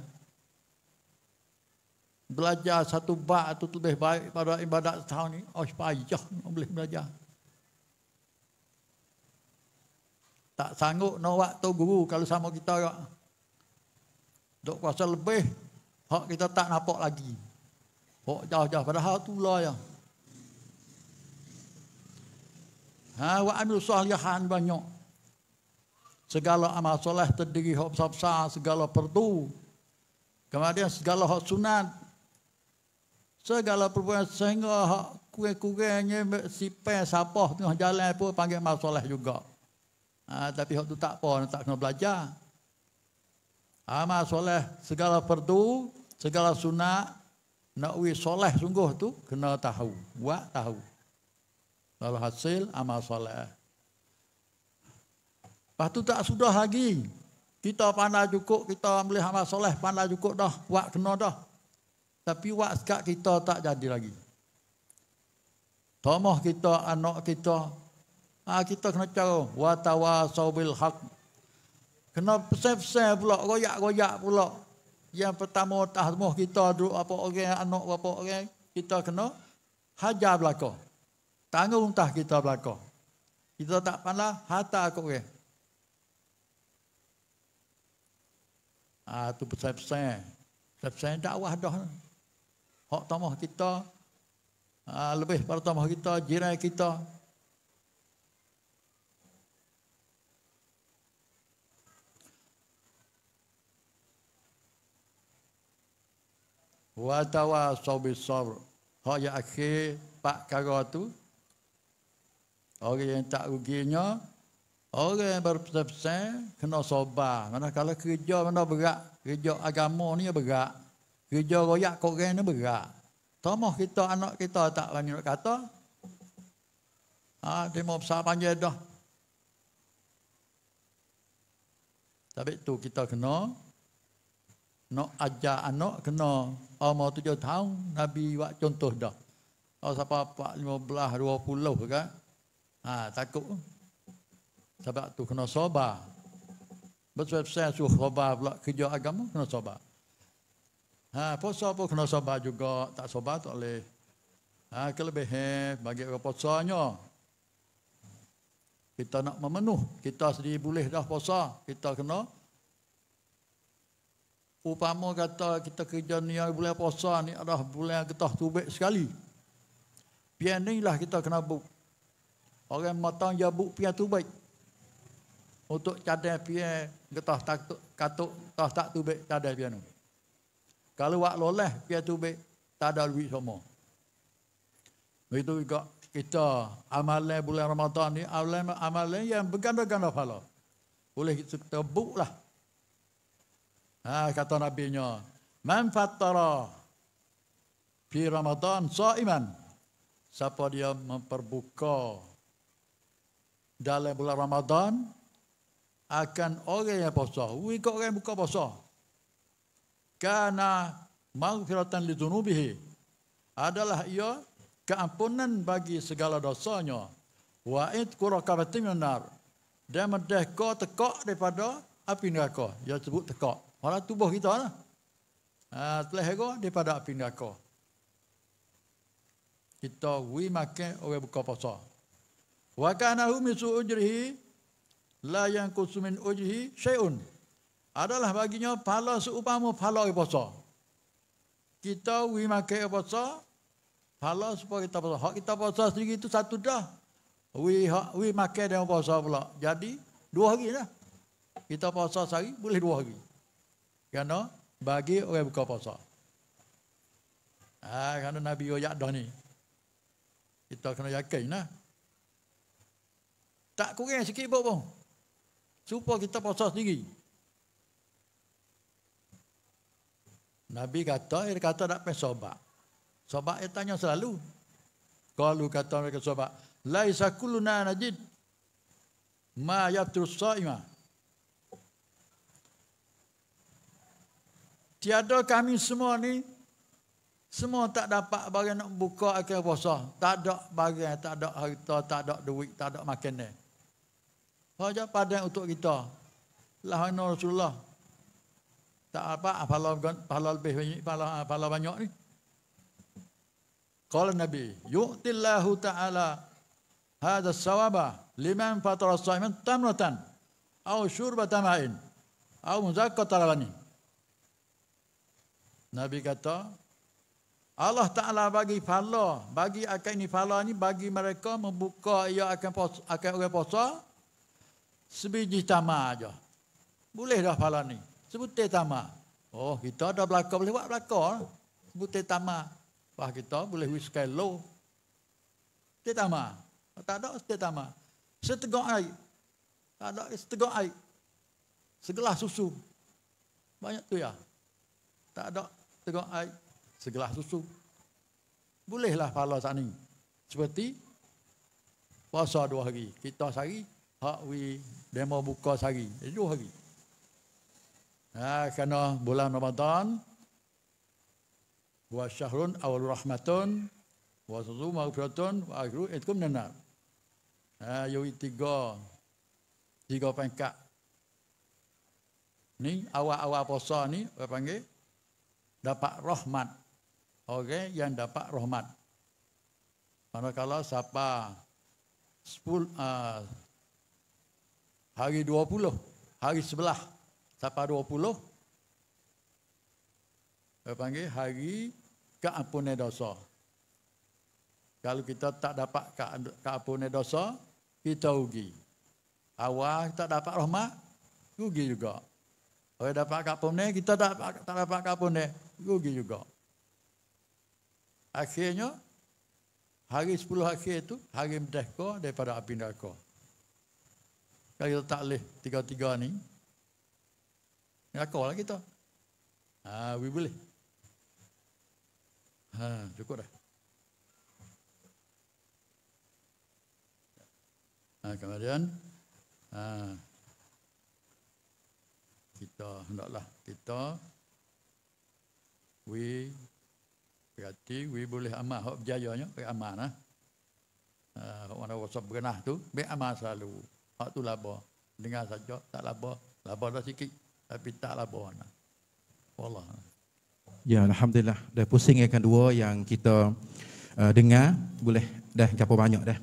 Belajar satu bak itu lebih baik pada ibadat tahun ni. Oh, payah. Boleh belajar. Tak sanggup nak no, waktu guru kalau sama kita ya. Duk kuasa lebih, hak kita tak nampak lagi. Hak jauh-jauh padahal tu lah ya. Ha, wa amil salihan banyak. Segala amal soleh terdiri hak besar-besar, segala perdu. Kemudian segala hak sunat. Segala perbuatan sehingga hak kue kurangnya sipai sapah tengah jalan pun panggil amal soleh juga. Ha, tapi waktu tak apa, orang tak kena belajar. Amal ah, soleh segala perdu, segala sunat, nak ui soleh sungguh tu kena tahu. Buat tahu. Lalu hasil amal soleh. Lepas tu tak sudah lagi. Kita pandai cukup, kita ambil amal soleh pandai cukup dah. Buat kena dah. Tapi buat sekat kita tak jadi lagi. Tomoh kita, anak kita, Ha, kita kena cara watawa sawbil haq. Kena pesan-pesan pula, royak-royak pula. Yang pertama tahmuh kita duduk apa orang, anak apa orang, kita kena hajar belakang. Tanggung tah kita belakang. Kita tak pandai, hata aku orang. Ah, tu pesan-pesan. Pesan-pesan dakwah dah. Hak tamah kita, ah, lebih pada tamah kita, jiran kita, watawa sobi sobr. Hak yang akhir, pak kara tu. Orang yang tak ruginya, orang yang berpesan-pesan, kena sobar. Mana kalau kerja mana berat, kerja agama ni ya berat. Kerja royak korang ni berat. Tomoh kita, anak kita tak banyak nak kata. Ha, dia mau besar panjang dah. Tapi tu kita kena nak ajar anak kena oh, umur tujuh tahun Nabi buat contoh dah kalau oh, siapa empat lima belah dua puluh kan ha, takut sebab tu kena sabar bersuap saya suruh sabar pula kerja agama kena sabar ha, posa pun kena sabar juga tak sabar tak boleh ha, kelebihan bagi orang puasanya kita nak memenuh kita sendiri boleh dah posa, kita kena Upama kata kita kerja ni bulan puasa ni adalah bulan getah tubik sekali. Pian ni lah kita kena buk. Orang matang dia buk pian tubik. Untuk cadai pian getah takut katuk getah tak tubik cadai pian ni. Kalau wak loleh pian tubik tak ada duit semua. Begitu juga kita amalan bulan Ramadan ni amalan amalan yang berganda-ganda pahala. Boleh kita buk lah. Ah, kata Nabi nya, man fattara fi Ramadan saiman. Siapa dia memperbuka dalam bulan Ramadan akan orang yang puasa. Wui kok orang yang buka puasa. Karena maghfiratan lidunubihi adalah ia keampunan bagi segala dosanya. Wa id qurakabatin minar. Dan medah kau tekak daripada api neraka. Dia sebut tekak. Malah tubuh kita lah. Ha, telah ego daripada api neraka. Kita wui makan oleh buka puasa. Wa kana hum su ujrihi la yang kusumin ujrihi syai'un. Adalah baginya pahala seumpama pahala puasa. Kita wui makan puasa pahala supaya kita puasa. Hak kita puasa sendiri itu satu dah. Wui hak wui makan dan puasa pula. Jadi dua hari dah. Kita puasa sehari boleh dua hari. Kerana bagi orang buka puasa. Ah, kerana Nabi Yoyak dah ni. Kita kena yakin lah. Tak kurang sikit pun Supaya kita puasa sendiri. Nabi kata, dia kata tak pernah sobat. Sobat dia tanya selalu. Kalau kata mereka sobat, Laisa kulluna najid. Ma yatrus sa'imah. So Tiada kami semua ni semua tak dapat barang nak buka akhir puasa. Tak ada barang, tak ada harta, tak ada duit, tak ada makanan. Hanya padan untuk kita. Lahana Rasulullah. Tak apa, pahala, pahala lebih banyak, pahala, pahala banyak ni. Kala Nabi, yu'tillahu ta'ala hadha sawabah liman fatara sahiman tamratan au syurba tamain au muzakka talabani. Nabi kata, Allah Ta'ala bagi fala, bagi akan ini fala ini bagi mereka membuka ia akan, akan orang puasa, sebiji tamah aja. Boleh dah fala ni. Sebutir tamah. Oh, kita ada belakang, boleh buat belakang. Sebutir tamah. Wah, kita boleh wiskai low. Sebutir tamah. Oh, tak ada sebutir tamah. Setegak air. Tak ada setegak air. Segelah susu. Banyak tu ya. Tak ada tengok air segelas susu. Bolehlah pahala sana. Seperti puasa dua hari. Kita sehari, hak we demo buka sehari. Eh, dua hari. Ha, kerana bulan Ramadan, wa syahrun awal rahmatun, wa sazu maghfiratun, wa akhiru itkum nenar. Ha, yoi tiga, tiga pengkak. Ni awal-awal puasa ni, apa panggil? dapat rahmat. Okey, yang dapat rahmat. kalau siapa 10 uh, ah, hari 20, hari sebelah siapa 20 dia panggil hari keampunan dosa. Kalau kita tak dapat keampunan dosa, kita rugi. Awal tak dapat rahmat, rugi juga. Orang dapat kapun ni, kita tak dapat, tak dapat kapun ni. Rugi juga. Akhirnya, hari 10 akhir itu, hari medah ko daripada api neraka. Kalau kita tak boleh tiga-tiga ni, neraka lah kita. Ha, we boleh. Ha, cukup dah. Ha, kemudian, ha, kita hendaklah kita we berarti we boleh amal hak berjayanya ke amal nah uh, ha, orang orang sebab tu be amal selalu hak tu labo. dengar saja tak labo, labo dah sikit tapi tak labo nah wallah ya alhamdulillah dah pusing yang kedua yang kita uh, dengar boleh dah gapo banyak dah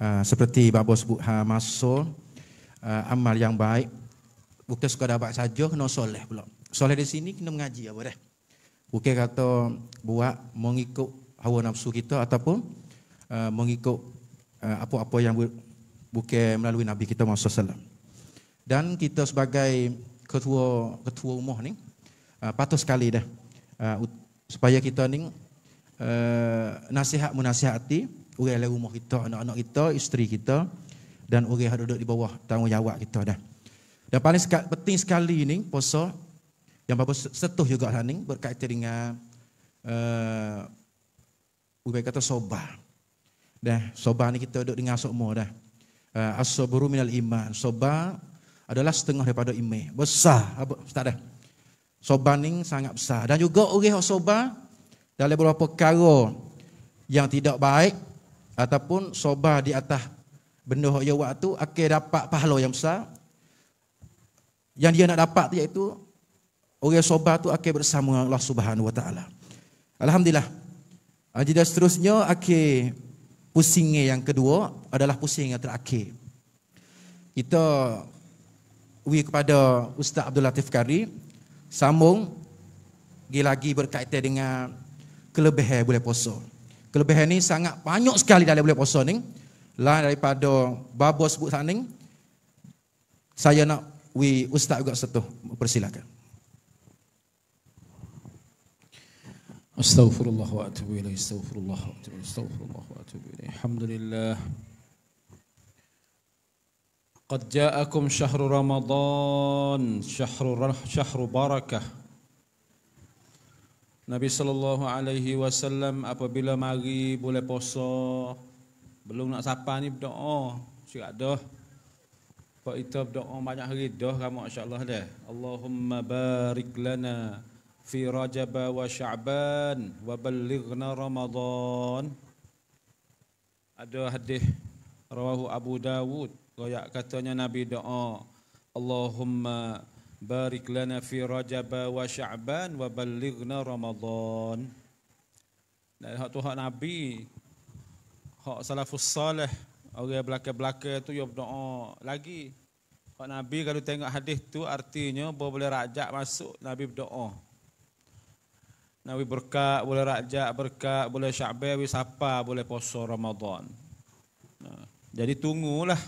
uh, seperti babo sebut ha masuk uh, amal yang baik Bukan suka dapat saja, kena soleh pula. Soleh di sini kena mengaji apa dah. Bukan kata buat mengikut hawa nafsu kita ataupun uh, mengikut uh, apa-apa yang bu- bukan melalui Nabi kita Muhammad SAW. Dan kita sebagai ketua ketua umah ni, uh, patut sekali dah. Uh, supaya kita ni uh, nasihat munasihati orang dalam rumah kita, anak-anak kita, isteri kita dan orang yang duduk di bawah tanggungjawab kita dah. Yang paling sekal, penting sekali ini puasa yang bapa setuh juga hari lah berkaitan dengan uh, kata soba. Dah soba ni kita duduk dengan asok dah. Uh, eh, asoburu minal iman. Soba adalah setengah daripada iman. Besar apa ustaz dah. Soba ni sangat besar dan juga orang okay, soba dalam beberapa perkara yang tidak baik ataupun soba di atas benda yang waktu akan okay, dapat pahala yang besar yang dia nak dapat tu iaitu orang sobat tu akan bersama Allah Subhanahu Wa Taala. Alhamdulillah. Ah, jadi dan seterusnya akhir pusing yang kedua adalah pusing yang terakhir. Kita we kepada Ustaz Abdul Latif Kari sambung lagi lagi berkaitan dengan kelebihan boleh puasa. Kelebihan ni sangat banyak sekali dalam boleh puasa ni. Lain daripada babo sebut sana saya nak we ustaz juga satu persilakan استغفر الله واتوب اليه استغفر الله واتوب اليه استغفر الله واتوب اليه الحمد لله قد جاءكم شهر رمضان شهر شهر بركه نبي صلى الله عليه وسلم apabila mari boleh puasa belum nak sapa ni berdoa sikak dah sebab itu doa banyak hari dah ramai insya Allah dah. Allahumma barik lana fi rajab wa sya'ban wa balighna ramadhan. Ada hadis rawahu Abu Dawud. Royak katanya Nabi doa. Allahumma barik lana fi rajab wa sya'ban wa balighna ramadhan. Dan hak tu Nabi. Hak salafus salih. Orang belakang-belakang tu yang berdoa lagi. Pak Nabi kalau tengok hadis tu artinya boleh rajak masuk Nabi berdoa. Nabi berkat, boleh rajak berkat, boleh syabai, boleh sapa, boleh puasa Ramadan. jadi tunggulah.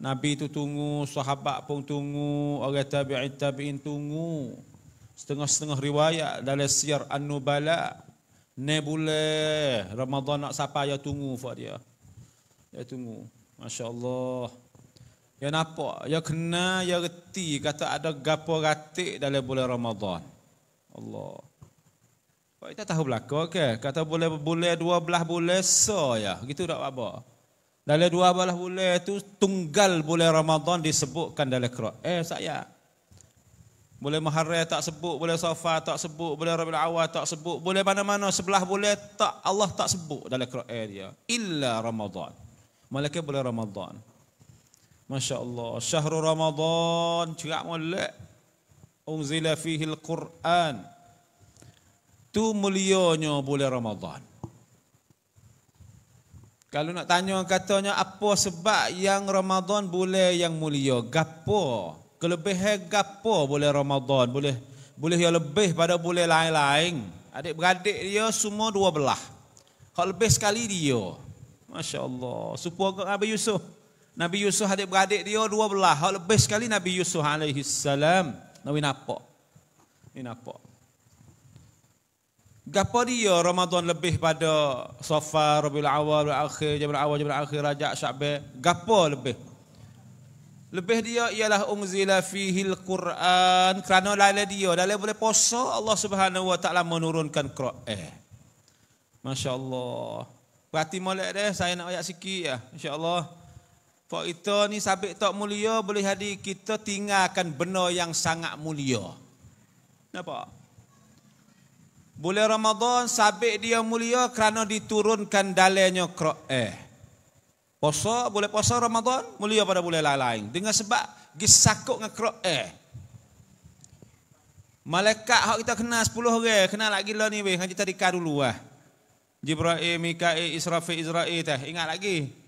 Nabi itu tunggu, sahabat pun tunggu, orang tabi'in tabi'in tunggu. Setengah-setengah riwayat dalam siar An-Nubala, ne boleh Ramadan nak sapa, ya tunggu. Ya tunggu. Masya Allah. Ya nampak, ya kena, ya reti kata ada gapo ratik dalam bulan Ramadan. Allah. Kau kita tahu belaka ke? Kata boleh boleh dua belah boleh so ya. Gitu tak apa. Dalam dua belah boleh itu tunggal boleh Ramadan disebutkan dalam Quran. Eh saya. Boleh Muharram tak sebut, boleh Safar tak sebut, boleh Rabiul Awal tak sebut, boleh mana-mana sebelah boleh tak Allah tak sebut dalam Quran dia. Illa Ramadan. Malaikat boleh Ramadan. Masya Allah. Syahrul Ramadhan Cuma mulut. Unzila fihi Al-Quran. Tu mulianya bulan Ramadhan. Kalau nak tanya katanya apa sebab yang Ramadhan boleh yang mulia? Gapo? Kelebihan gapo boleh Ramadhan, Boleh boleh yang lebih pada boleh lain-lain. Adik-beradik dia semua dua belah. Kalau lebih sekali dia. Masya Allah. Supaya Abu Yusuf. Nabi Yusuf adik-beradik dia dua belah. Hak lebih sekali Nabi Yusuf alaihi salam. Nabi nampak. Ni nampak. Gapo dia Ramadan lebih pada Safar, Rabiul Awal, Rabiul Akhir, Jabal Awal, Jabal Akhir, Rajab, Syakbar. Gapo lebih? Lebih dia ialah unzila fihi al-Quran. Kerana lalai dia, dalam boleh puasa Allah Subhanahu wa taala menurunkan Quran. Eh. Masya-Allah. Berarti molek deh saya nak ayat sikit ya. Insya-Allah. Pak itu ni sampai tak mulia boleh hadi kita tinggalkan benda yang sangat mulia. Napa? Boleh Ramadan sampai dia mulia kerana diturunkan dalenyo Quran. Eh. Puasa boleh poso Ramadan mulia pada boleh lain-lain dengan sebab gisakuk dengan Quran. Eh. Malaikat hak kita kena sepuluh orang, kena lagi lah ni weh, hang cerita dulu ah. Jibril, Mikail, Israfil, Izrail teh, ingat lagi.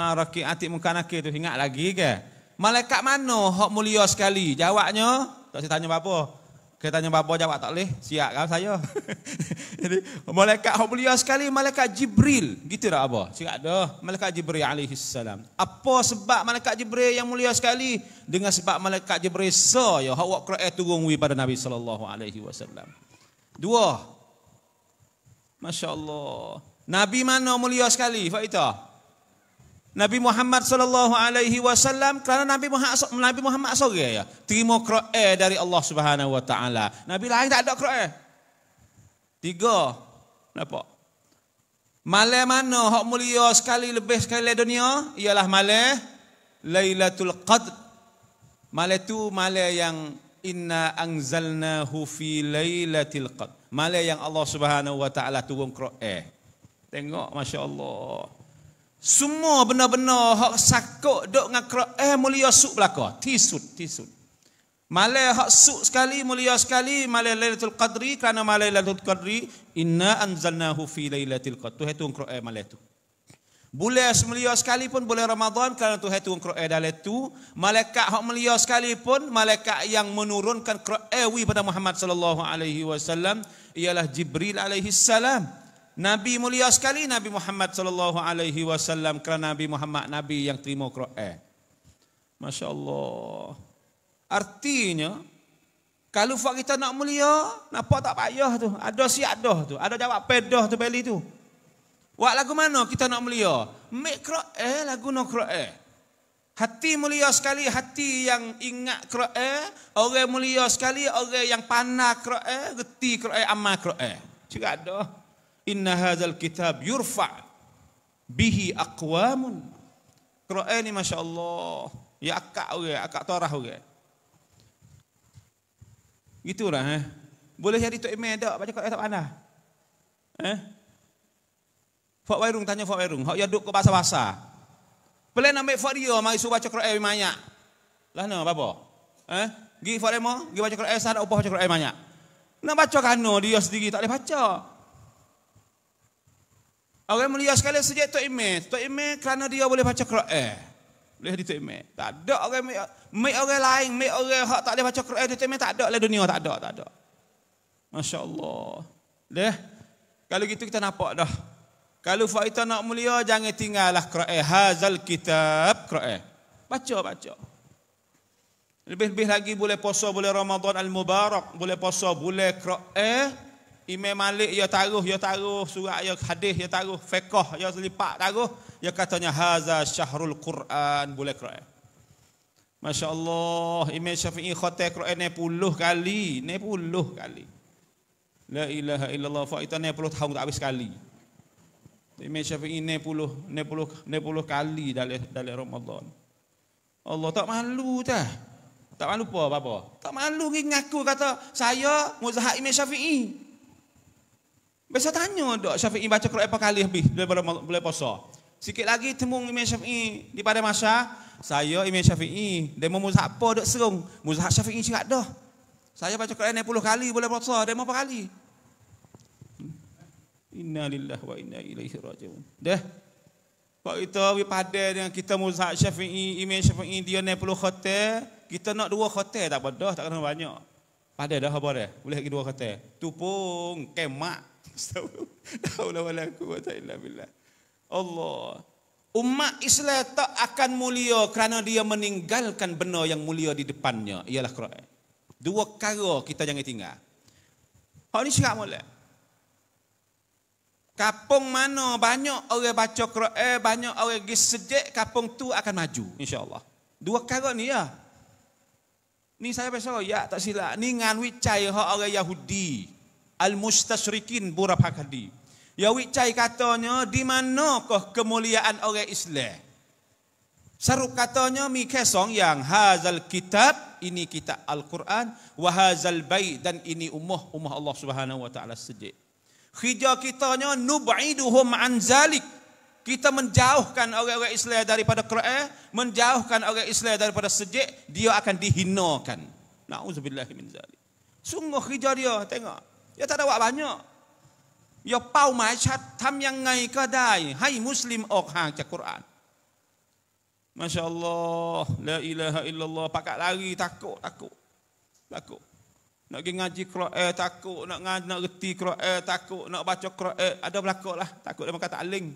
Ha rakik atik muka nak tu ingat lagi ke? Malaikat mana hok mulia sekali? Jawabnya, tak saya tanya apa. Kita tanya apa jawab tak leh. Siap kan saya. Jadi malaikat hok mulia sekali malaikat Jibril. Gitu dak apa? Cakap dah, malaikat Jibril alaihi salam. Apa sebab malaikat Jibril yang mulia sekali? Dengan sebab malaikat Jibril so ya hok wak Quran turun wi pada Nabi sallallahu alaihi wasallam. Dua. Masya-Allah. Nabi mana mulia sekali? Fa Nabi Muhammad sallallahu alaihi wasallam karena Nabi Muhammad Nabi Muhammad sore ya terima qira'e dari Allah Subhanahu wa taala. Nabi lain tak ada qira'e. Tiga. Napa? Male mana hak mulia sekali lebih sekali di dunia ialah male Lailatul Qadr. Male itu male yang inna anzalnahu fi lailatul qadr. Male yang Allah Subhanahu wa taala turun qira'e. Tengok masya-Allah. Semua benda-benda hak sakok dok dengan Quran eh, mulia suk belaka. Tisut, tisut. Malai hak suk sekali, mulia sekali, malai Lailatul Qadri kerana malai Lailatul Qadri inna anzalnahu fi Lailatul Qadri. Tu hetu eh, Quran malai tu. Boleh semulia sekali pun boleh Ramadan kerana tu hitung Quran eh, dalam tu. Malaikat hak mulia sekali pun malaikat yang menurunkan Quran pada Muhammad sallallahu alaihi wasallam ialah Jibril alaihi salam. Nabi mulia sekali Nabi Muhammad sallallahu alaihi wasallam kerana Nabi Muhammad Nabi yang terima Quran. Masya Allah. Artinya, kalau fak kita nak mulia, kenapa tak payah tu? Ada siap dah tu. Ada jawab pedah tu beli tu. Buat lagu mana kita nak mulia? Make Quran lagu nak Quran. Hati mulia sekali, hati yang ingat Quran. Orang mulia sekali, orang yang pandai Quran, geti Quran, amal Quran. Cakap dah inna hadzal kitab yurfa' bihi aqwamun Quran ni masya-Allah ya akak orang okay, akak torah orang okay. gitu eh boleh jadi tok email dak baca tak anda eh Fak Wairung tanya Fak Wairung hak ya duk ke bahasa-bahasa pelan ambil Fak dia mari suruh baca Quran banyak lah no apa eh gi Fak demo gi baca Quran eh, sah nak upah baca Quran banyak nak baca kano dia sendiri tak boleh baca Orang mulia sekali sejak Tok Imeh. Tok Imeh kerana dia boleh baca Quran. Eh. Boleh di Tok Imeh. Tak ada orang mai orang lain, mai orang hak tak boleh baca Quran di Tok Imeh tak ada lah dunia tak ada, tak ada. Masya-Allah. Leh. Kalau gitu kita nampak dah. Kalau faedah nak mulia jangan tinggallah Quran hazal kitab Quran. Baca baca. Lebih-lebih lagi boleh puasa boleh Ramadan al-Mubarak, boleh puasa boleh Quran Imam Malik ya taruh ya taruh surat ya hadis ya taruh fiqh ya selipak taruh ya katanya haza syahrul quran boleh kira Masya-Allah Imam Syafi'i khatam Quran ni puluh kali ni puluh kali La ilaha illallah fa itu ni puluh tahun tak habis sekali Imam Syafi'i ni puluh ni puluh ni puluh kali dalam dalam Ramadan Allah tak malu dah tak malu apa apa tak malu ngaku kata saya muzahid Imam Syafi'i Biasa tanya dok Syafi'i baca Quran berapa kali habis boleh boleh puasa. Sikit lagi temu Imam Syafi'i di pada masa saya Imam Syafi'i, demo muzhab apa dok serung? Muzhab Syafi'i sing ada. Saya baca Quran 60 kali boleh puasa, demo berapa kali? Inna lillahi wa inna ilaihi raji'un. Dah. Kalau kita berpada dengan kita muzhab syafi'i, imam syafi'i, dia 60 khotel, kita nak dua khotel tak apa dah, tak kena banyak. Pada dah apa dah, boleh lagi dua khotel. Tupung, kemak, Astagfirullah. Allah. Umat Islam tak akan mulia kerana dia meninggalkan benda yang mulia di depannya. Ialah Quran. Dua kara kita jangan tinggal. Hal ini cakap mulai. Kapung mana banyak orang baca Quran, banyak orang pergi sejik, kapung tu akan maju. InsyaAllah. Dua kara ni ya. Ni saya pesan, ya tak silap. Ni nganwi cahaya orang Yahudi al-mustasyrikin burap hakadi. Ya wicai katanya di manakah kemuliaan orang Islam? Saruk katanya mi kesong yang hazal kitab ini kita Al-Quran wa hazal dan ini ummah ummah Allah Subhanahu wa taala sejik. Khija kitanya nub'iduhum anzalik Kita menjauhkan orang-orang Islam daripada Quran, menjauhkan orang Islam daripada sejik, dia akan dihinakan. Nauzubillah min zalik. Sungguh khija dia tengok. Ya tak ada buat banyak. Dia ya, pau mai chat tam yang ngai ka dai hai muslim ok hang cak Quran. Masya-Allah, la ilaha illallah pakak lari takut takut. Takut. Nak pergi ngaji Quran eh, takut, nak ngaji nak reti Quran eh, takut, nak baca Quran eh, ada lah. takut dia kata aling.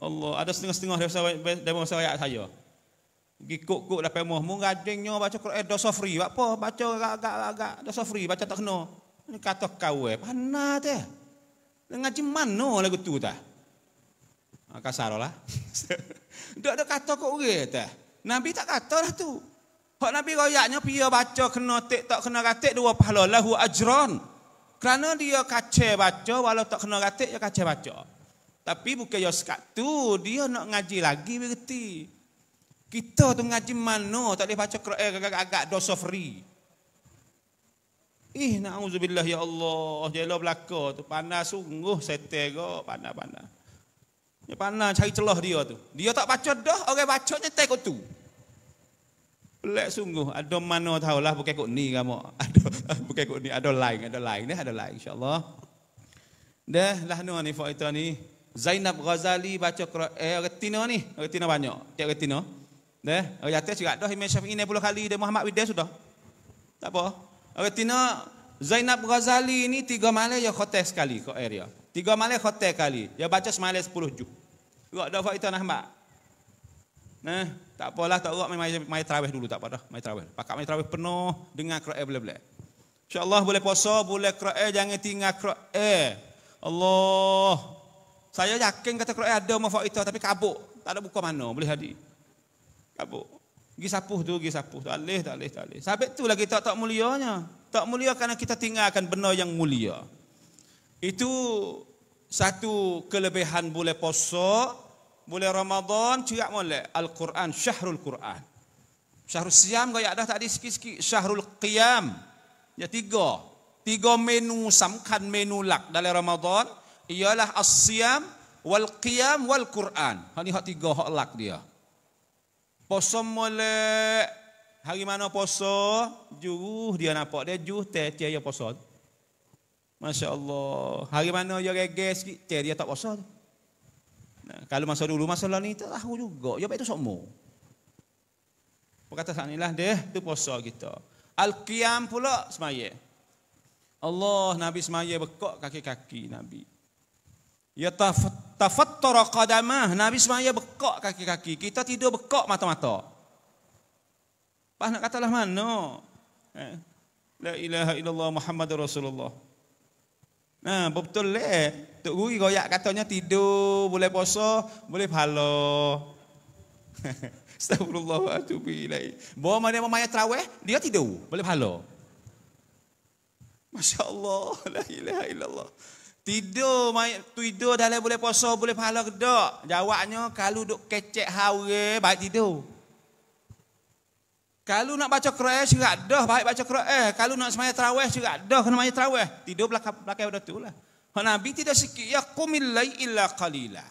Allah, ada setengah-setengah dia dari saya dari saya saya. Gikuk-kuk dapat lah mohon ngadingnya baca Quran dosa free. Apa baca agak-agak dosa free baca tak kena. Ini kata kau eh, panah lah tu. Ngaji mana ah, lagu tu tu? Maka sarolah. Tak ada kata kau orang tu. Nabi tak kata lah tu. Kalau Nabi royaknya pia baca kena tik tak kena katek dua pahala lahu ajran. Kerana dia kace baca walau tak kena katek dia kace baca. Tapi bukan yang sekat tu dia nak ngaji lagi berarti. Kita tu ngaji mana tak boleh baca Quran agak-agak dosa free. Ih, na'udzubillah ya Allah. Jelo belakang tu panas sungguh setel go, panas-panas. Dia ya, panas cari celah dia tu. Dia tak pacot dah, orang pacotnya tai kot tu. Pelik sungguh. Ada mana tahulah bukan kot ni kamu. Ada bukan kot ni, ada lain, ada lain ni, eh, ada lain Insyaallah. Dah lah nu ni foto ni. Zainab Ghazali baca eh orang tina ni, orang tina banyak. Tiap orang tina. Dah, orang atas juga dah Imam Syafi'i 90 kali Dah Muhammad Widdah sudah. Tak apa. Orang tina Zainab Ghazali ini tiga malam ya khotek sekali ke area. Tiga malam khotek kali. Ya baca semalam sepuluh juh. Rok dah faham itu nak mbak. Nah, tak apalah tak rok main main, main terawih dulu tak apa dah. Main terawih. Pakak main terawih penuh dengan Quran boleh. bela InsyaAllah boleh puasa, boleh Quran jangan tinggal Quran. Allah. Saya yakin kata Quran ada manfaat itu tapi kabuk. Tak ada buka mana boleh hadir. Kabuk. Gi sapuh tu, gi sapuh. Tak leh, tak leh, tak leh. Sabit tu lagi tak tak mulianya. Tak mulia kerana kita tinggalkan benda yang mulia. Itu satu kelebihan boleh puasa, boleh Ramadan, cuak boleh Al-Quran, Syahrul Quran. Syahrul Siam kau yak dah tadi sikit-sikit. Syahrul Qiyam. Ya tiga. Tiga menu samkan menu lak dalam Ramadan ialah As-Siam, Wal-Qiyam, Wal-Quran. Ini hak tiga hak lak dia. Poso molek. Hari mana poso? Juh dia nampak dia juh teh dia poso. Masya Allah. Hari mana dia rege sikit, teh dia tak poso. Nah, kalau masa dulu, masa lalu ni tak tahu juga. Ya baik itu semua. Perkataan inilah dia, itu poso kita. Al-Qiyam pula semaya. Allah Nabi semaya bekok kaki-kaki Nabi. Ya tafat tafattara qadamah nabi semaya bekok kaki-kaki kita tidur bekok mata-mata Pak nak katalah mana eh. la ilaha illallah muhammadur rasulullah nah betul le tok guru royak katanya tidur boleh puasa boleh pahala astagfirullah atubi ilai bawa mana mamaya traweh dia tidur boleh pahala masyaallah la ilaha illallah Tidur mai tidur dalam boleh puasa boleh pahala gedak. Jawabnya kalau duk kecek hawe baik tidur. Kalau nak baca Quran juga dah baik baca Quran. Eh, kalau nak semaya tarawih juga dah kena semaya tarawih. Tidur belakang belakang pada tu lah. Ha, Nabi tidak sikit ya qumil lai illa qalila.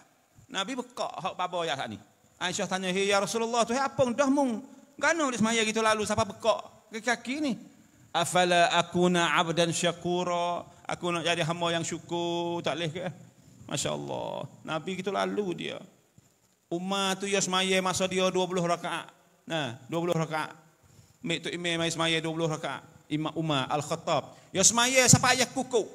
Nabi buka hak babo ya ni. Aisyah tanya, "Hei ya Rasulullah, tu apa dah mung? Gano di semaya gitu lalu siapa bekok kaki ni? Afala akuna abdan syakura?" aku nak jadi hamba yang syukur tak leh ke Masya Allah Nabi kita lalu dia Umar tu ya semaya masa dia 20 rakaat nah 20 rakaat Mek tu imam mai semaya 20 rakaat Imam Umar Al-Khattab ya semaya sampai ayat kuku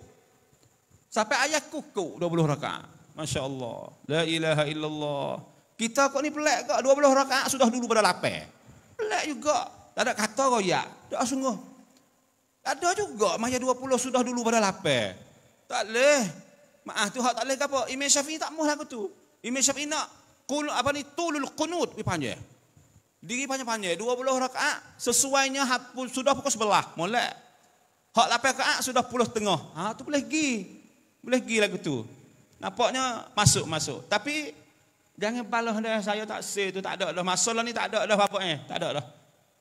sampai ayat kuku 20 rakaat Masya Allah La ilaha illallah kita kok ni pelik kok 20 rakaat sudah dulu pada lapar pelik juga tak ada kata kau ya tak sungguh ada juga maya 20 sudah dulu pada lapar. Tak leh. Maaf tu hak tak leh apa? Imam Syafi'i tak mahu lagu tu. Imam Syafi'i nak kul apa ni tulul qunut di panjang. Diri panjang-panjang 20 rakaat sesuainya hapus sudah pukul sebelah molek. Hak lapar ke sudah puluh tengah. Ha tu boleh gi. Boleh gi lagu tu. Nampaknya masuk-masuk. Tapi jangan balas dah saya tak say tu tak ada dah. Masalah ni tak ada dah apa eh. Tak ada dah.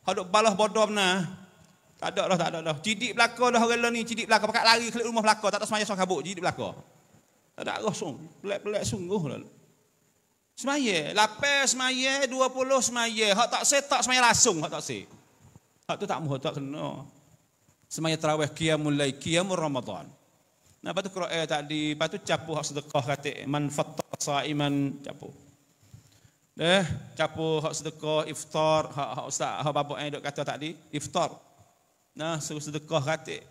Kalau balas bodoh benar. Tak ada lah, tak ada lah. Cidik belaka dah orang ni, cidik belaka. Pakat lari ke rumah belaka, tak tahu semaya seorang kabut, cidik belaka. Tak ada arah sungguh, pelik-pelik sungguh lah. Semaya, lapar semaya, dua puluh semaya. Hak tak setak tak langsung, hak tak setak Hak tu tak muh, tak kena. Semaya terawih, kia mulai, kia Ramadan. Nah, batu kera'i di, batu capu hak sedekah kata, man fattah sa'iman, capu. Eh, capu hak sedekah, iftar, hak, hak ustaz, hak babak yang duk kata tadi, iftar. Iftar. Nah, suruh sedekah katik.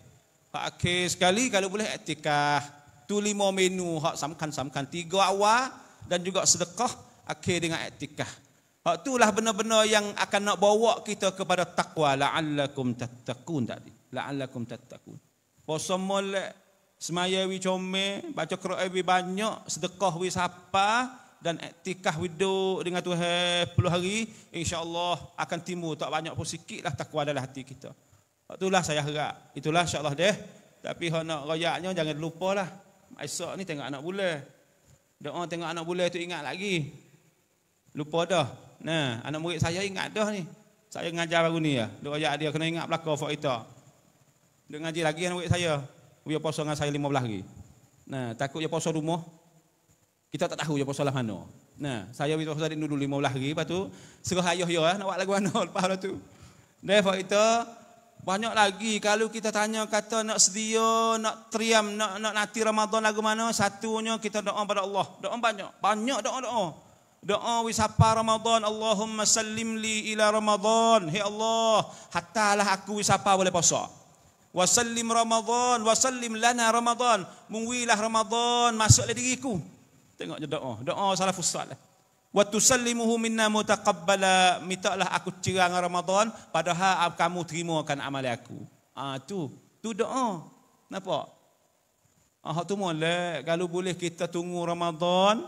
Pak okay, sekali kalau boleh etikah. Tu lima menu hak samkan-samkan. Tiga awal dan juga sedekah akhir dengan etikah. Hak itulah benar-benar yang akan nak bawa kita kepada takwa la'allakum tattaqun tadi. La'allakum tattaqun. Puasa molek semaya wi come, baca Quran wi banyak, sedekah wi sapa dan etikah wi duduk dengan Tuhan 10 hari, insya-Allah akan timbul tak banyak pun sikitlah takwa dalam hati kita itulah saya harap. Itulah insya-Allah deh. Tapi hak nak royaknya jangan lupalah. Esok ni tengok anak bulan. Doa tengok anak bulan tu ingat lagi. Lupa dah. Nah, anak murid saya ingat dah ni. Saya ngajar baru ni ya. Doa royak dia kena ingat belaka fak itu. Dia ngaji lagi anak murid saya. Dia puasa dengan saya 15 hari. Nah, takut dia puasa rumah. Kita tak tahu dia puasa lah mana. Nah, saya bagi tahu dulu 15 hari lepas tu serah ayah ya eh, nak buat lagu mana lepas tu. Dia fak itu banyak lagi kalau kita tanya kata nak sedia, nak teriam, nak nak nanti Ramadan lagu mana? Satunya kita doa kepada Allah. Doa banyak. Banyak doa-doa. Doa wisapa Ramadan Allahumma sallim li ila Ramadan Ya Allah Hattalah aku wisapa boleh puasa Wasallim Ramadan Wasallim lana Ramadan Mungwilah Ramadan Masuklah diriku Tengok je doa Doa salah fusat lah wa tusallimuhu minna mutaqabbala mitalah aku cerang Ramadan padahal kamu terima akan amal aku ah tu tu doa napa? ah tu molek kalau boleh kita tunggu Ramadan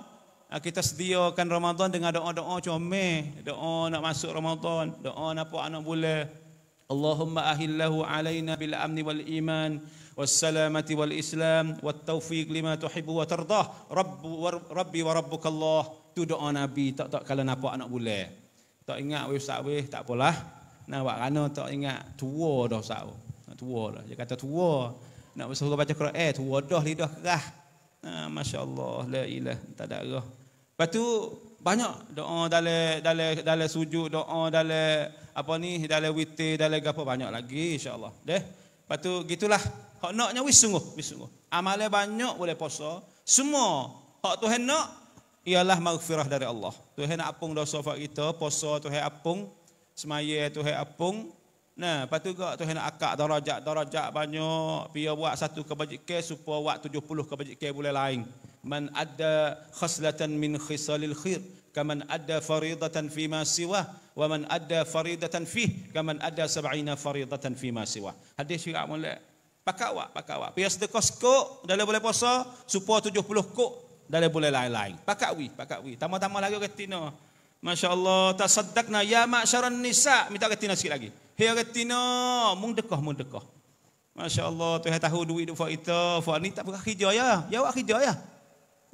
ah, kita sediakan Ramadan dengan doa-doa comel doa nak masuk Ramadan doa nampak anak boleh Allahumma ahillahu alaina bil amni wal iman والسلامة والإسلام والتوفيق لما تحب وترضاه رب ورب ربي وربك الله tu doa Nabi, tak tak kalau nampak anak boleh. Tak ingat weh sak weh, tak apalah. Nak buat kerana tak ingat tua dah sak. Nak tua dah. Dia kata tua. Nak bersuruh baca Quran, eh, tua dah lidah kerah. Ah, Masya Allah, la ilah, tak ada roh. Lepas tu, banyak doa dalam dalam dalam sujud, doa dalam apa ni, dalam witi, dalam apa, banyak lagi insyaAllah. Deh. Lepas tu, gitulah. Hak naknya wis sungguh, wis sungguh. Amalnya banyak boleh puasa. Semua hak Tuhan nak, ialah maghfirah dari Allah. Tuhan nak apung dosa fak kita, puasa Tuhan apung, semaya Tuhan apung. Nah, patu ke Tuhan nak akak darajat-darajat banyak, pia buat satu kebajikan supaya buat 70 kebajikan boleh lain. Man ada khaslatan min khisalil khair, kaman ada faridatan fi ma siwa, wa man ada faridatan fi, kaman ada sab'ina faridatan fi ma siwa. Hadis juga mulai. Pakawak, pakawak. Pia sedekah sekok, dalam boleh puasa, supaya 70 kok dari boleh lain-lain. Pakak wi, pakak wi. Tama-tama lagi ketina. Masya-Allah, tasaddaqna ya ma'syaral nisa. Minta tino sikit lagi. Hei ketina, mung dekah mung dekah. Masya-Allah, Tuhan tahu duit dak faita, fa ni tak buka kerja ya. Ya buka kerja ya.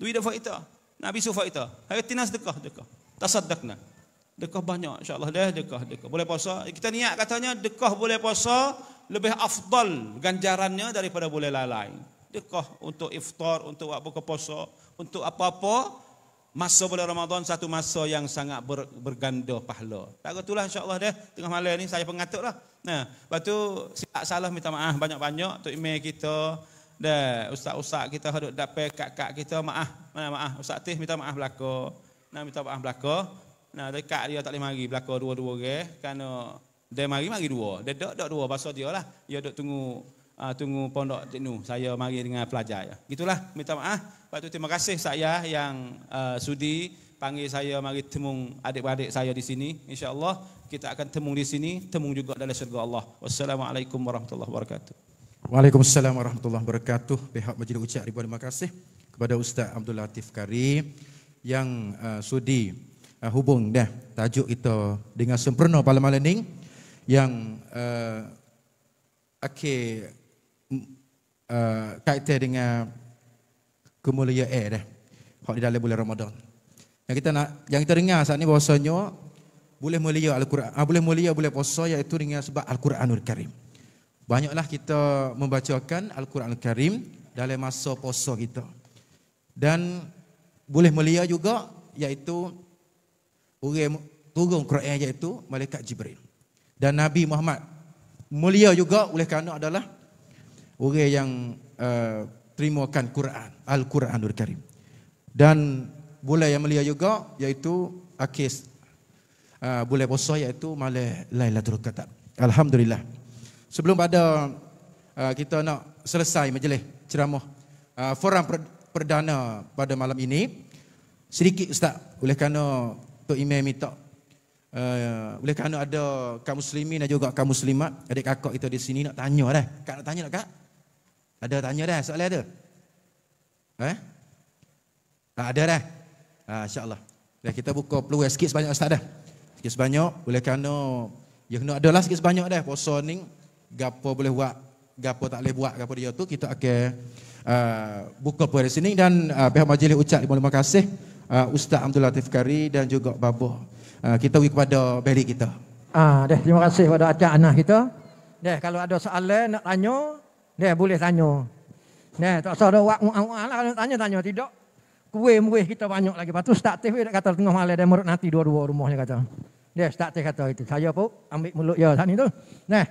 Duit dak faita. Nabi sufa itu. Hei ketina sedekah, dekah. Tasaddaqna. Dekah banyak insya-Allah dah dekah, dekah. Boleh puasa. Kita niat katanya dekah boleh puasa lebih afdal ganjarannya daripada boleh lain lain. Dekah untuk iftar, untuk buka puasa, untuk apa-apa masa bulan Ramadan satu masa yang sangat ber, berganda pahala. Tak gitulah insya-Allah deh tengah malam ni saya pengatuklah. Nah, lepas tu salah minta maaf banyak-banyak untuk email kita dan ustaz-ustaz kita hadut dapai kak-kak kita maaf. Mana maaf ustaz Tih minta maaf belako. Nah minta maaf belako. Nah dekat dia tak boleh mari belako dua-dua ge kerana dia mari mari dua. Dia dok dok dua pasal dia lah. Dia dok tunggu uh, tunggu pondok tinu saya mari dengan pelajar ya. Gitulah minta maaf. Waktu terima kasih saya yang uh, sudi panggil saya mari temung adik-adik saya di sini. Insya Allah kita akan temung di sini, temung juga dalam syurga Allah. Wassalamualaikum warahmatullahi wabarakatuh. Waalaikumsalam warahmatullahi wabarakatuh. Pihak majlis ucap ribuan terima kasih kepada Ustaz Abdul Latif Karim yang uh, sudi uh, hubung dah tajuk kita dengan sempurna pada malam ini yang uh, akhir okay, uh, kaitan dengan kemuliaan eh, dah. Hak di dalam bulan Ramadan. Yang kita nak yang kita dengar saat ni bahasanya boleh mulia al-Quran, ah, boleh mulia boleh puasa iaitu dengan sebab al-Quranul Karim. Banyaklah kita membacakan al-Quranul Karim dalam masa puasa kita. Dan boleh mulia juga iaitu orang turun Quran iaitu malaikat Jibril. Dan Nabi Muhammad mulia juga oleh kerana adalah orang yang uh, eh, terima akan Quran, Al-Quranul Karim. Dan boleh yang melihat juga iaitu akis uh, eh, boleh puasa iaitu malam Lailatul Qadar. Alhamdulillah. Sebelum pada uh, kita nak selesai majlis ceramah uh, forum per- perdana pada malam ini sedikit ustaz oleh kerana Tok Imam minta uh, oleh kerana ada kaum muslimin dan juga kaum muslimat adik kakak kita di sini nak tanya dah kak nak tanya dah kak ada tanya dah soalan ada? Eh? Ha, ada dah? Ha, InsyaAllah. Dah kita buka peluang sikit sebanyak Ustaz dah. Sikit sebanyak. Boleh kena. Ya kena lah sikit sebanyak dah. Poso ni. Gapa boleh buat. Gapa tak boleh buat. Gapa dia tu. Kita akan uh, buka peluang di sini. Dan uh, pihak majlis ucap. Terima kasih. Uh, Ustaz Abdul Latif Kari dan juga Babo. Uh, kita beri kepada beli kita. Ah, deh, terima kasih kepada acak anak kita. Dah kalau ada soalan nak tanya, dia boleh tanya. Nah, tak usah ada wak mu'ah mu'ah lah. Tanya-tanya. Tidak. Kuih-muih kita banyak lagi. Lepas tu statif dia kata tengah malam. Dia merut nanti dua-dua rumahnya kata. Dia statif kata itu. Saya pun ambil mulut dia saat tu. Nah.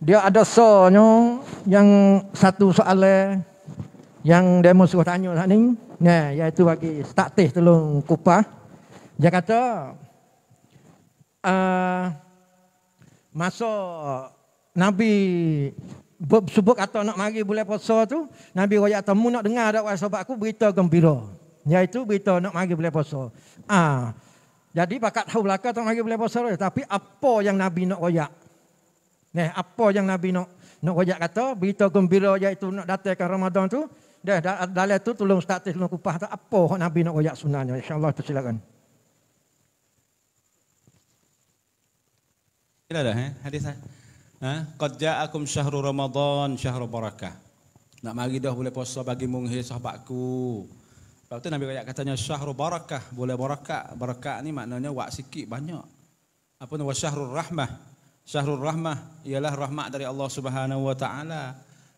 Dia ada soalnya yang satu soalan yang dia mesti tanya saat ni. Nah, iaitu bagi statif tolong kupah. Dia kata, uh, masa Nabi subuh atau nak mari bulan puasa tu, Nabi royak temu nak dengar dak wahai sahabat aku berita gembira. Iaitu berita nak mari bulan puasa. Ah. Jadi pakat tahu belaka tak mari bulan puasa tapi apa yang Nabi nak royak? Neh apa yang Nabi nak nak royak kata berita gembira iaitu nak datang ke Ramadan tu, dah dalam tu tolong statis tolong kupas tu apa yang Nabi nak royak sunnahnya. Insya-Allah tersilakan. Bila dah eh? Hadis saya. Eh. Ha? Qad ja'akum syahrul Ramadan syahrul barakah. Nak mari dah boleh puasa bagi mung hei sahabatku. Sebab tu Nabi Rakyat katanya syahrul barakah, boleh barakah. Barakah ni maknanya wak sikit banyak. Apa ni syahrul rahmah? Syahrul rahmah ialah rahmat dari Allah Subhanahu wa taala.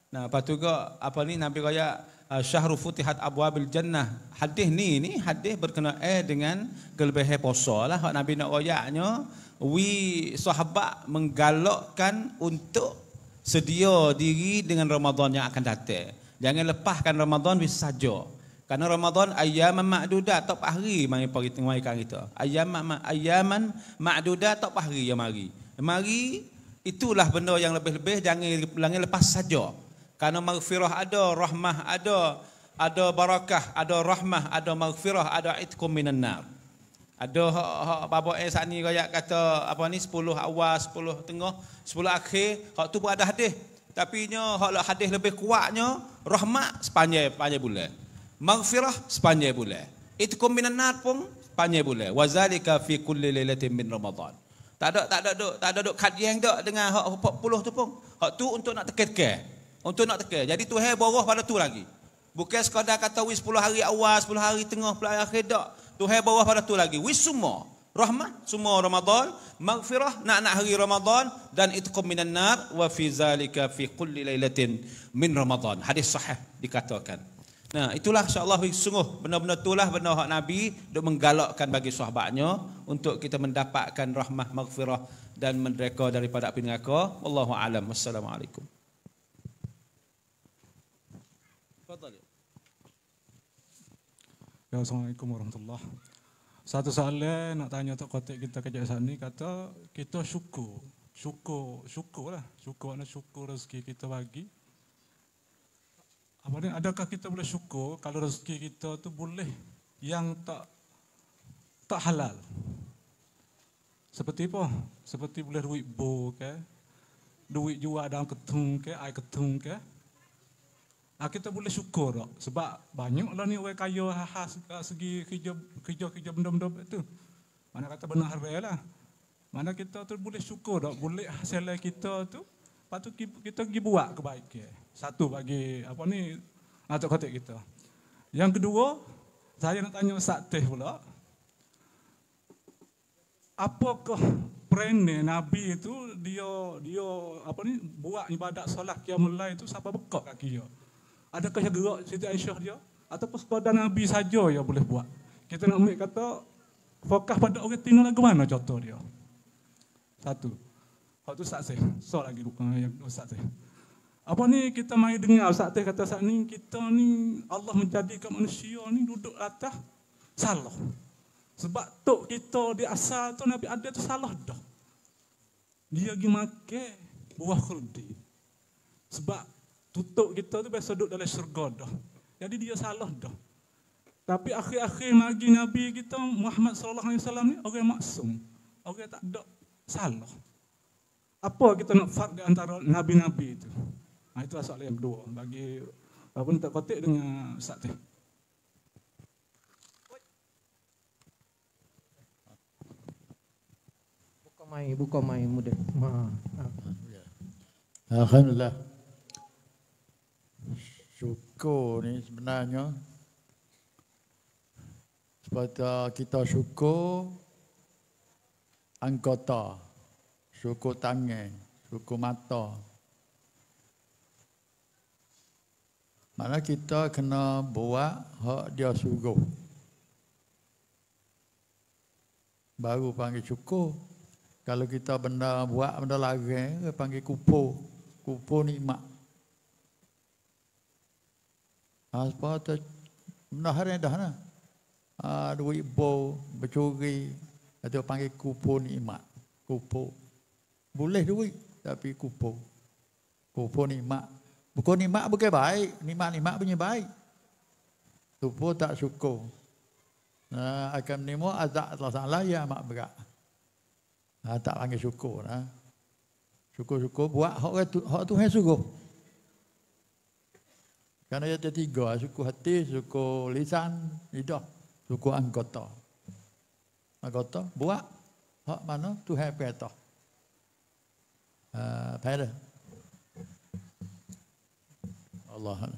Nah, apa tu juga apa ni Nabi Rakyat uh, syahrul futihat abwabil jannah. Hadis ni ni hadis berkenaan eh, dengan kelebihan puasa lah. Nabi nak royaknya we sahabat menggalakkan untuk sedia diri dengan Ramadan yang akan datang. Jangan lepaskan Ramadan bis saja. Karena Ramadan ayam ma'dudat tak pahri mari pagi tengah kan kita. Ayam ayaman ma'dudat tak pahri yang mari. Mari itulah benda yang lebih-lebih jangan langit lepas saja. Karena maghfirah ada, rahmah ada, ada barakah, ada rahmah, ada maghfirah, ada itqum minan nar. Ada hak hak babak eh sani royak kata apa ni 10 awal 10 tengah 10 akhir hak tu pun ada hadis. Tapi nya hak lah hadis lebih kuatnya rahmat sepanjang panjang bulan. Maghfirah sepanjang bulan. Itu kombinan pun sepanjang bulan. Wa zalika fi kulli lailatin min Ramadan. Tak ada tak ada dok tak ada duk kajian dok dengan hak 40 tu pun. Hak tu untuk nak tekan-tekan. Untuk nak tekan. Jadi Tuhan boroh pada tu lagi. Bukan sekadar kata 10 hari awal, 10 hari tengah, 10 hari akhir dak. Tuhan bawah pada tu lagi. Wis semua. Rahmat semua Ramadan, maghfirah nak-nak hari Ramadan dan itqom minan nar wa fi zalika fi kulli lailatin min Ramadan. Hadis sahih dikatakan. Nah, itulah insya-Allah sungguh benar-benar itulah benar hak Nabi dok menggalakkan bagi sahabatnya untuk kita mendapatkan rahmat maghfirah dan mendereka daripada api neraka. Wallahu alam. Wassalamualaikum. Fadhalik. Ya, Assalamualaikum warahmatullahi wabarakatuh. Satu soalan nak tanya untuk kotik kita kerja sini kata kita syukur. Syukur, syukur lah. Syukur mana syukur rezeki kita bagi. Apa ni, adakah kita boleh syukur kalau rezeki kita tu boleh yang tak tak halal? Seperti apa? Seperti boleh duit bo, ke? Duit jual dalam ketung, ke? Air ketung, ke? Ah kita boleh syukur tak? sebab banyaklah ni orang kaya ha segi kerja kerja kerja benda-benda tu. Mana kata benar harbe lah. Mana kita tu boleh syukur tak boleh hasil kita tu patut kita pergi buat kebaikan. Satu bagi apa ni atuk kotik kita. Yang kedua, saya nak tanya Ustaz Teh pula. Apakah perene Nabi itu dia dia apa ni buat ibadat solat qiyamul lail itu siapa bekok kaki dia? Adakah yang gerak Siti Aisyah dia? Atau persekutuan Nabi saja yang boleh buat? Kita nak ambil kata, fokus pada orang tinggal lagu mana contoh dia? Satu. Hak tu saksi. So lagi rukun yang saksi. Apa ni kita mai dengar Ustaz Teh kata saat ni kita ni Allah menjadikan manusia ni duduk atas salah. Sebab tok kita di asal tu Nabi ada tu salah dah. Dia pergi makan buah khuldi. Sebab tutup kita tu biasa duduk dalam syurga dah. Jadi dia salah dah. Tapi akhir-akhir lagi Nabi kita Muhammad sallallahu alaihi wasallam ni orang maksum. Orang tak ada salah. Apa kita nak fark antara nabi-nabi itu? Nah, ha, itu soalan yang kedua bagi apa tak kotik dengan Ustaz tu. Buka mai, buka mai muda. Ma. Ha. Ya. Alhamdulillah syukur ni sebenarnya sebab ah, kita syukur anggota syukur tangan syukur mata mana kita kena buat hak dia suruh baru panggil syukur kalau kita benda buat benda lain panggil kupu kupu nikmat Ha, sebab tu menahar dah nah. Ha, duit bau, bercuri, atau panggil kupu nikmat. Kupu. Boleh duit, tapi kupu. Kupu nikmat. Bukan nikmat bukan baik. Nikmat-nikmat punya baik. Kupu tak syukur. Nah, akan menerima azab Allah Ta'ala yang amat berat. Nah, tak panggil syukur. Nah. Syukur-syukur buat orang tu, tu yang suruh. Karena ada tiga, suku hati, suku lisan, lidah, suku anggota. Anggota, buat, hak mana, Tuhan petah. Uh, ah, Pada. Allah.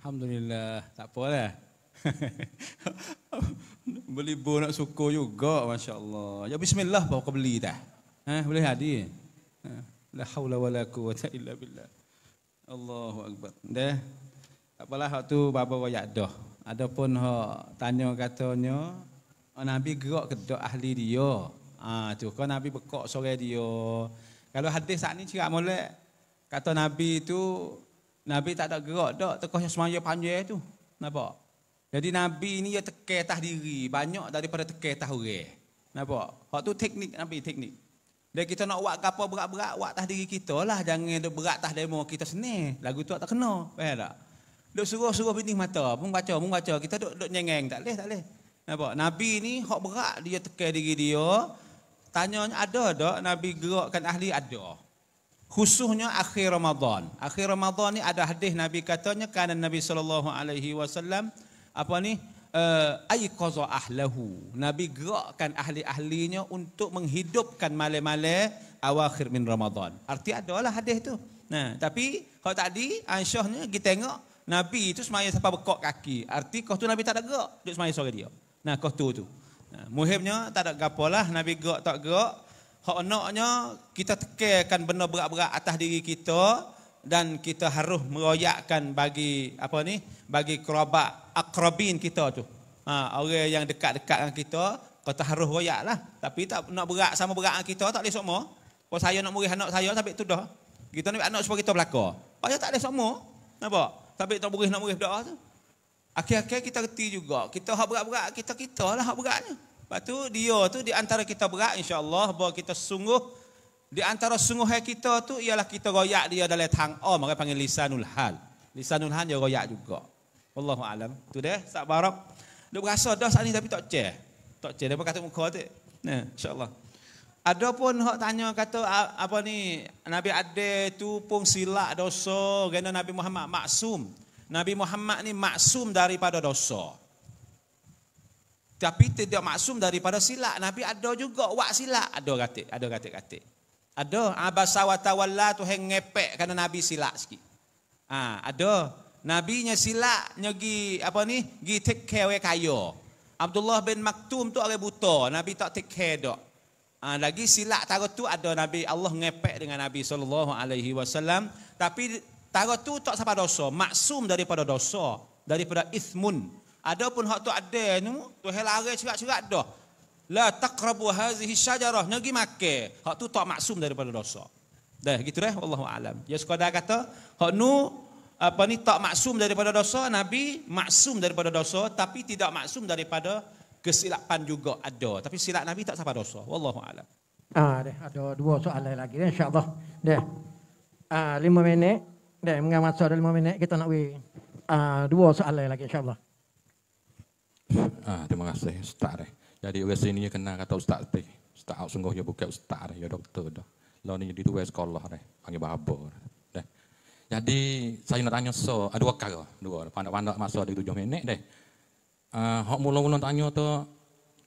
Alhamdulillah, tak apa lah. beli bu nak suku juga, Masya Allah. Ya Bismillah, bawa kau beli dah. Ha, boleh hadir. Ha, la hawla wa la quwata illa billah. Allahu akbar. Deh. Tak Apalah waktu baba wayak dah. Adapun ha tanya katanya oh, Nabi gerak ke dok ahli dia. Ah ha, tu kan Nabi bekok sore dia. Kalau hadis saat ni cakap molek kata Nabi tu Nabi tak ada gerak dok tekoh semaya panjang tu. Nampak? Jadi Nabi ni ya tekeh tah diri banyak daripada tekeh tah orang. Nampak? Hak tu teknik Nabi teknik. Dan kita nak buat apa berat-berat, buat atas diri kita lah. Jangan duk berat atas demo kita sini Lagu tu tak kena. Faham tak? Duk suruh-suruh bintik mata. Pun baca, pun baca. Kita duk, duk nyengeng. Tak boleh, tak boleh. Apa? Nabi ni hok berat dia tekan diri dia. tanya ada tak Nabi gerakkan ahli? Ada. Khususnya akhir Ramadan. Akhir Ramadan ni ada hadis Nabi katanya kerana Nabi SAW apa ni? Eh, ai qaza ahlahu nabi gerakkan ahli-ahlinya untuk menghidupkan malam-malam awakhir min Ramadan. Arti adalah hadis tu. Nah, tapi kalau tadi ansyahnya kita tengok nabi itu semaya sampai bekok kaki. Arti kau tu nabi tak ada gerak duduk semaya sore dia. Nah, kau tu tu. Nah, muhimnya tak ada gapolah nabi gerak tak gerak. Hak anaknya kita tekankan benda berat-berat atas diri kita dan kita harus meroyakkan bagi apa ni bagi kerabat akrabin kita tu ha, orang yang dekat-dekat dengan kita kata harus royak lah tapi tak nak berat sama berat dengan kita tak boleh semua kalau saya nak murid anak saya tapi tu dah kita nak anak supaya kita berlaku saya tak ada semua apa tapi tak murid nak murid doa tu akhir-akhir kita reti juga kita hak berat-berat kita-kita lah hak beratnya lepas tu dia tu di antara kita berat insyaAllah bahawa kita sungguh di antara sungguhai kita tu ialah kita royak dia dalam tang oh mereka panggil lisanul hal. Lisanul hal dia royak juga. Wallahu alam. Tu deh sak barak. Dok rasa dah saat ni tapi tak ceh. Tak ceh depa kata muka tu. Nah, ya, insyaallah. Adapun pun tanya kata apa ni Nabi ada tu pun silap dosa kerana Nabi Muhammad maksum. Nabi Muhammad ni maksum daripada dosa. Tapi tidak maksum daripada silap. Nabi ada juga wak silap. Ada katik, ada katik-katik. Ado abasa ah, wa tawalla tu heng ngepek karena nabi silak sikit. Ah, ado nabinya silak nyagi apa ni? Gi take kayo. Abdullah bin Maktum tu orang buta, nabi tak tik care Ah, lagi silak tago tu ado nabi Allah ngepek dengan nabi sallallahu alaihi wasallam, tapi tago tu tak sapa dosa, maksum daripada doso, daripada ismun. Adapun hak tu ada ni, tu helare cerak-cerak dah la taqrabu hadhihi syajarah nyogi make hak tu tak maksum daripada dosa dah gitu deh wallahu alam ya sekadar kata hak nu apa ni tak maksum daripada dosa nabi maksum daripada dosa tapi tidak maksum daripada kesilapan juga ada tapi silap nabi tak sampai dosa wallahu alam ah deh ada dua soalan lagi deh insyaallah deh ah lima minit deh mengam masa ada lima minit kita nak we ah dua soalan lagi insyaallah ah terima kasih start deh jadi wes ini kena kata ustaz teh. Ustaz aku sungguh ya buka ustaz ya doktor dah. Lo ni jadi tu wes sekolah deh, panggil babor. Deh. Jadi saya nak tanya so, ah, ada dua kalau dua. Pandak-pandak masuk di tujuh minit deh. Uh, ah, hok mula-mula tanya tu,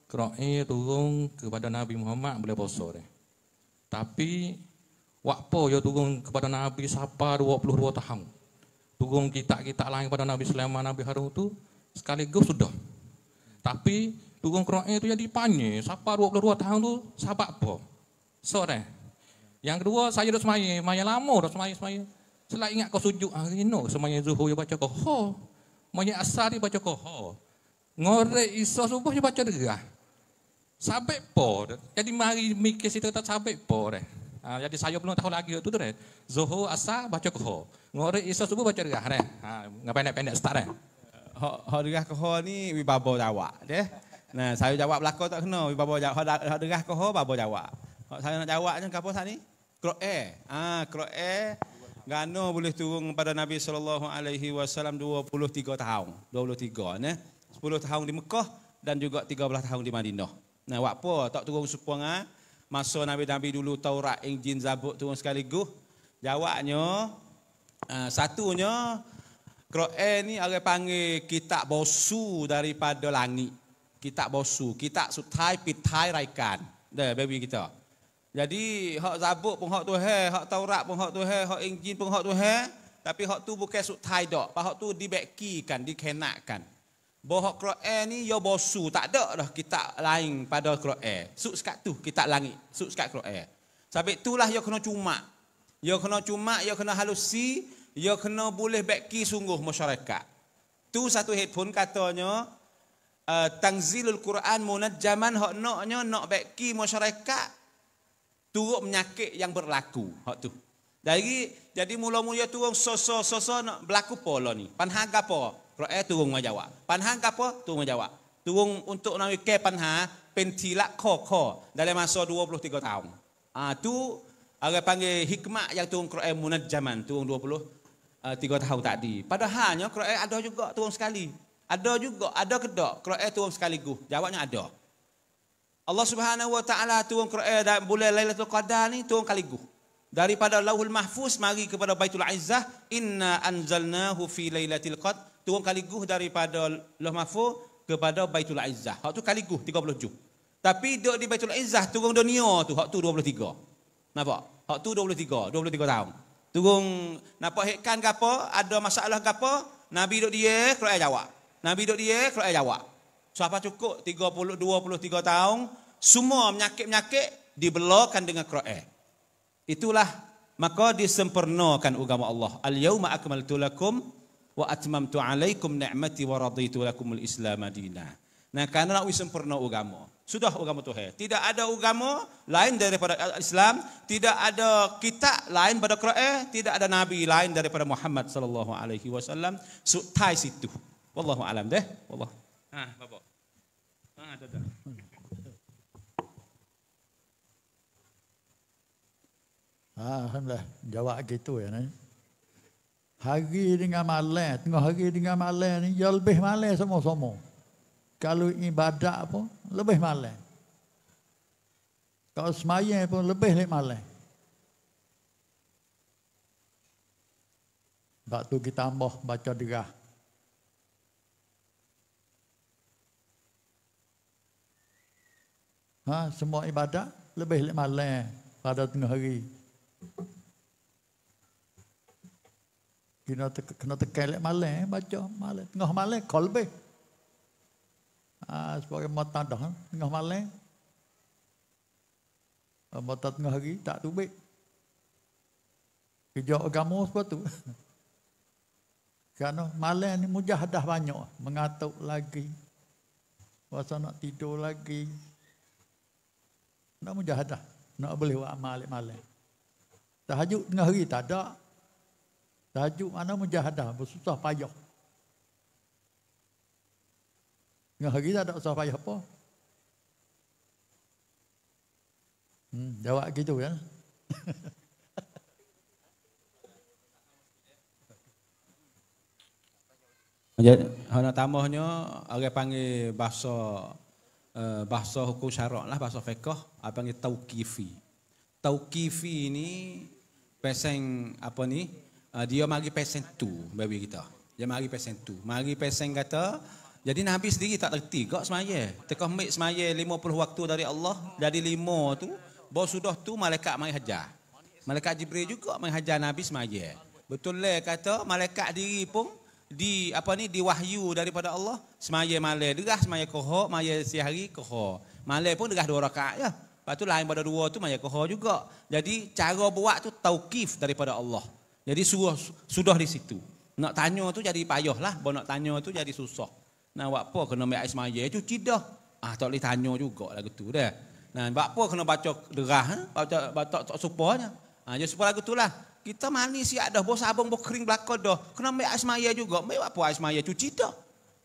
kerana turun kepada Nabi Muhammad boleh poso deh. Tapi Waktu ya turun kepada Nabi Sapa 22 tahun. Turun kita kita lain kepada Nabi Sulaiman Nabi Harun itu sekaligus sudah. Tapi Tukang kroknya itu yang dipanye, siapa dua puluh dua tahun tu, siapa apa? Sore. Yang kedua, saya dah semayi, maya lama dah semayi, semayi. Setelah ingat kau sujud, ah, ini semayi zuhur yang baca kau, ho. Maya asari baca kau, ho. Ngore iso subuh yang baca dega. Sampai po. Jadi mari mikir situ tetap sampai po. Ah, jadi saya belum tahu lagi itu, deh. Zuhur asar baca kau, ngore iso subuh baca dega. Ah, Ngapain pendek-pendek start, deh. Ho, ho, dia kau ni, wibabau tawa, deh. Nah, saya jawab belakang tak kena. Bapa jawab, hak, hak derah ke, bapa jawab. Hak saya nak jawab macam apa saat ni? Kro air. Ah, kro air. Ha, Gano boleh turun kepada Nabi sallallahu alaihi wasallam 23 tahun. 23 nah. 10 tahun di Mekah dan juga 13 tahun di Madinah. Nah, apa tak turun supang ah? Ha? Masa Nabi-Nabi dulu Taurat, Injil, Zabur turun sekaligus. Jawabnya uh, satunya Kro'e ni orang panggil kitab bosu daripada langit kita bosu, kita sutai pitai raikan. Dah baby kita. Jadi hak zabuk pun hak Tuhan, hak Taurat pun hak Tuhan, hak Injil pun hak Tuhan, tapi hak tu bukan sutai dok. Pak hak tu dibekikan, dikenakan. Bahwa Quran ni yo bosu, tak ada dah kita lain pada Quran. Suk sekat tu kita langit, suk sekat Quran. Sabik itulah yo kena cuma. Yo kena cuma, yo kena halusi, yo kena boleh beki sungguh masyarakat. Tu satu headphone katanya uh, eh, tangzilul Quran zaman hok noknya nok beki masyarakat turut menyakit yang berlaku hok tu. Dari jadi mula-mula turun soso soso nak berlaku polo ni. Panhaga apa? Kroe turun majawa. Panhaga apa? Turun majawa. Turun untuk nak ke panha pentila koko dalam masa 23 tahun. Ah tu ada panggil hikmah yang turun Quran munajjaman turun 20 uh, eh, tiga tahun tadi. Padahalnya Quran ada juga turun sekali. Ada juga, ada ke tak? Quran turun sekaligus. Jawabnya ada. Allah Subhanahu wa taala turun Quran dan bulan Lailatul Qadar ni turun sekaligus. Daripada Lauhul Mahfuz mari kepada Baitul Izzah, inna anzalnahu fi Lailatul Qad turun sekaligus daripada Lauhul Mahfuz kepada Baitul Izzah. Hak tu sekaligus 30 juz. Tapi duduk di Baitul Izzah turun dunia tu hak tu 23. Nampak? Hak tu 23, 23 tahun. Turun nampak hekan ke apa, ada masalah ke apa, Nabi duduk dia Quran jawab. Nabi duduk dia keluar dari Jawa. So apa cukup 30 23 tahun semua menyakit-menyakit dibelokkan dengan Quran. Itulah maka disempurnakan agama Allah. Al yauma Akmal lakum wa atmamtu alaikum ni'mati wa raditu lakumul Islam dina. Nah, karena nak sempurna agama. Sudah agama Tuhan. Tidak ada agama lain daripada Islam, tidak ada kitab lain daripada Quran, tidak ada nabi lain daripada Muhammad sallallahu alaihi wasallam. So, situ. Wallahu alam deh. Wallah. Ha, bapa. Ha, ada ada. Ha, alhamdulillah. Jawab gitu ya ni. Hari dengan malam, tengah hari dengan malam ni, ya lebih malam sama-sama. Kalau ibadat pun, lebih malam. Kalau semayang pun, lebih lebih malam. Sebab tu kita tambah baca dirah. Ha, semua ibadat lebih lek malam eh, pada tengah hari. Kena te- kena tekan lek malam eh, baca malam tengah malam kolbe. Ha, sebagai mata dah tengah malam. Ha, mata tengah hari tak tubik. Kerja agama sepatu. Kerana malam ni mujahadah banyak. Mengatuk lagi. Rasa nak tidur lagi. Nak mujahad lah. Nak boleh buat amal malam. Tahajud tengah hari tak ada. Tahajud mana mujahad dah. Bersusah payah. Tengah hari tak ada susah payah apa. Hmm, jawab gitu ya. Jadi, hana tambahnya orang panggil bahasa uh, bahasa hukum syarak lah bahasa fiqh apa yang tauqifi. Tauqifi ini peseng apa ni? Ah, dia mari peseng tu baby kita. Dia mari peseng tu. Mari peseng kata jadi Nabi sendiri tak terti gak semaya. Teka ambil semaya 50 waktu dari Allah jadi 5 tu bau sudah tu malaikat mari hajar. Malaikat Jibril juga mari hajar Nabi semaya. Betul le lah kata malaikat diri pun di apa ni diwahyu daripada Allah semaya malai derah semaya kohok maya sehari kohok malai pun derah dua rakaat ya. Lepas tu lain pada dua tu maya koha juga. Jadi cara buat tu taukif daripada Allah. Jadi sudah sudah di situ. Nak tanya tu jadi payah lah. Bawa nak tanya tu jadi susah. Nah, buat apa kena ambil air semaya tu cidah. Ah, tak boleh tanya juga lah gitu dah. Nah, buat apa kena baca derah. Ha? Baca, baca tak supanya. Ah, jadi supaya lagu tu lah. Kita manis siap dah. Bawa sabung, bawa kering belakang dah. Kena ambil air semaya juga. Ambil apa air semaya cuci dah.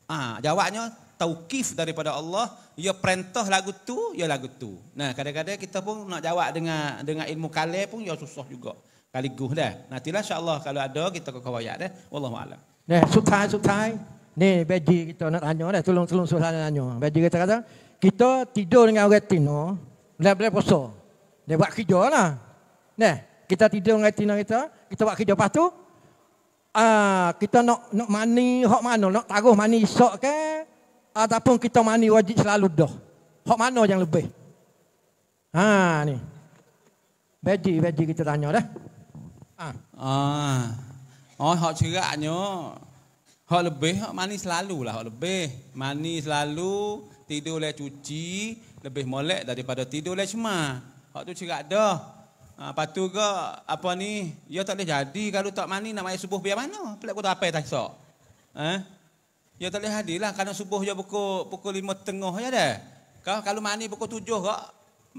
Ah, jawabnya taukif daripada Allah ia ya perintah lagu tu ya lagu tu nah kadang-kadang kita pun nak jawab dengan dengan ilmu kalam pun ya susah juga kali guh dah nantilah insyaallah kalau ada kita ke kawayat dah wallahu alam nah sutai sutai ni beji kita nak tanya dah tolong tolong soalan nak tanya beji kata kata kita tidur dengan orang tino bila-bila poso dia buat kerja lah nah kita tidur dengan tino kita kita buat kerja lepas tu Uh, kita nak nak mani hok mana nak taruh mani esok ke ataupun kita mani wajib selalu dah. Hak mana yang lebih? Ha ni. Beji beji kita tanya dah. Ha. Ah. Oh, hak ceraknya. Hak lebih hak mani selalu lah hak lebih. Mani selalu tidur leh cuci lebih molek daripada tidur leh cuma. Hak tu cerak dah. Ha, lepas ke, apa ni, ya tak boleh jadi kalau tak mani nak main subuh biar mana? Pelak kau tak apa tak sok. Eh? Ha? Ya tak boleh hadir lah kerana subuh dia pukul pukul lima tengah ya dah. Kau kalau mani pukul tujuh kak,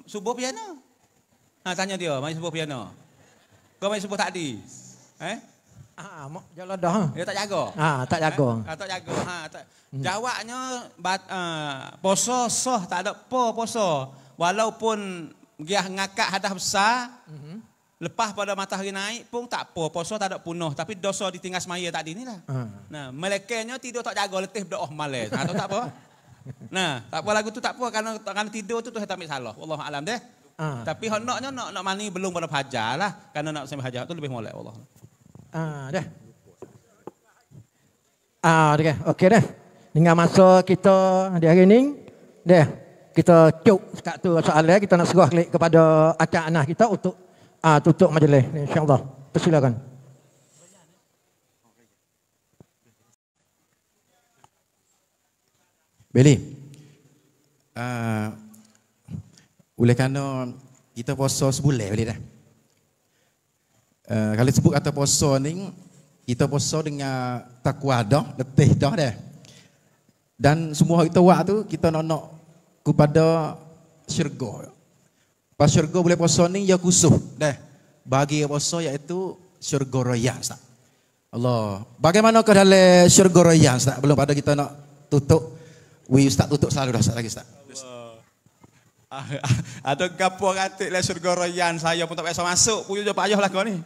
subuh piano. Ha, tanya dia, mani subuh piano. Kau mani subuh tadi? Eh? Ah, ah, mak jalan dah. Ha. Dia tak jaga. Ah, tak eh? jaga. Ha, tak jaga. Ha, tak. Hmm. Jawabnya bat, uh, poso sah tak ada po poso. Walaupun giah ngakak hadah besar, -hmm. Lepas pada matahari naik pun tak apa, poso tak ada punuh. Tapi dosa ditinggal semaya tadi ni lah. Hmm. Nah, melekenya tidur tak jaga, letih berdoa oh, malas. Nah, ha, tak apa. Nah, tak apa lagu tu tak apa, kerana, kerana tidur tu tu saya tak ambil salah. Allah alam deh. Hmm. Tapi hmm. nak, nak, nak mani belum pada fajar lah. Kerana nak sembah hajar tu lebih molek Allah. Ah, hmm, dah. Ah, okey. Okey dah. Dengan masa kita di hari ni, deh. kita cuk sekat tu soalan kita nak serah kepada acak anak kita untuk uh, tutup majlis insyaallah persilakan Beli. Uh, oleh kerana kita puasa sebulan boleh dah. Uh, kalau sebut kata puasa ni kita puasa dengan takwa dah, letih dah dah. Dan semua kita buat tu kita nak nak kepada syurga. Pas syurga boleh puasa ni ya kusuh deh. Bagi puasa iaitu syurga raya Ustaz. Allah. Bagaimana ke dalam syurga raya Ustaz? Belum pada kita nak tutup. we Ustaz tutup selalu dah Ustaz lagi Ustaz. Ada gapo katik Syurga Raya, saya pun tak biasa masuk. Puyo jo payah lah kau ni.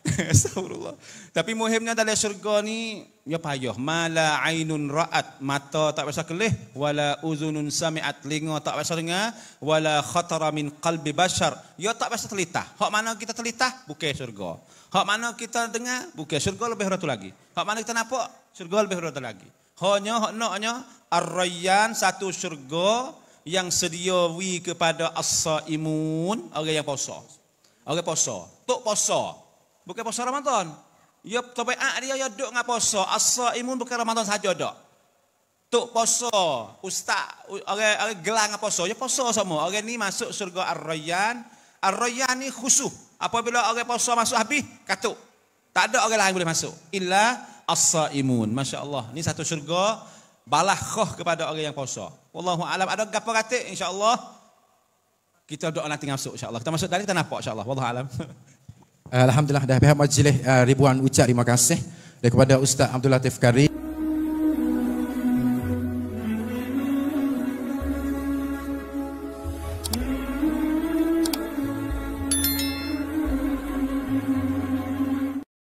Astagfirullah. Tapi muhimnya dalam syurga ni ya payah. Mala ainun ra'at, mata tak bisa kelih, wala uzunun sami'at, linga tak bisa dengar, wala khatara min qalbi bashar. Ya tak bisa telitah. Hak mana kita telitah? Bukan syurga. Hak mana kita dengar? Bukan syurga lebih rata lagi. Hak mana kita nampak? Syurga lebih rata lagi. Hanya hak noknya ar-rayyan satu syurga yang sedia wi kepada as-saimun, orang yang puasa. Orang puasa. Tok puasa. Bukan puasa Ramadan. Ya tobe ak dia ya duk ngapo puasa. as imun bukan Ramadan saja dak. Tok puasa, ustaz orang orang gelar ngapo puasa. Ya puasa semua. Orang ni masuk surga Ar-Rayyan. Ar-Rayyan ni khusus. Apabila orang puasa masuk habis, katuk. Tak ada orang lain boleh masuk. Illa as imun, Masya-Allah. Ni satu surga balah khuh kepada orang yang puasa. Wallahu alam ada gapo katik insya-Allah kita doa nanti masuk insya-Allah. Kita masuk tadi kita nampak insya-Allah. Wallahu alam. Alhamdulillah dah pihak majlis eh, ribuan ucap terima kasih kepada Ustaz Abdullah Tifkari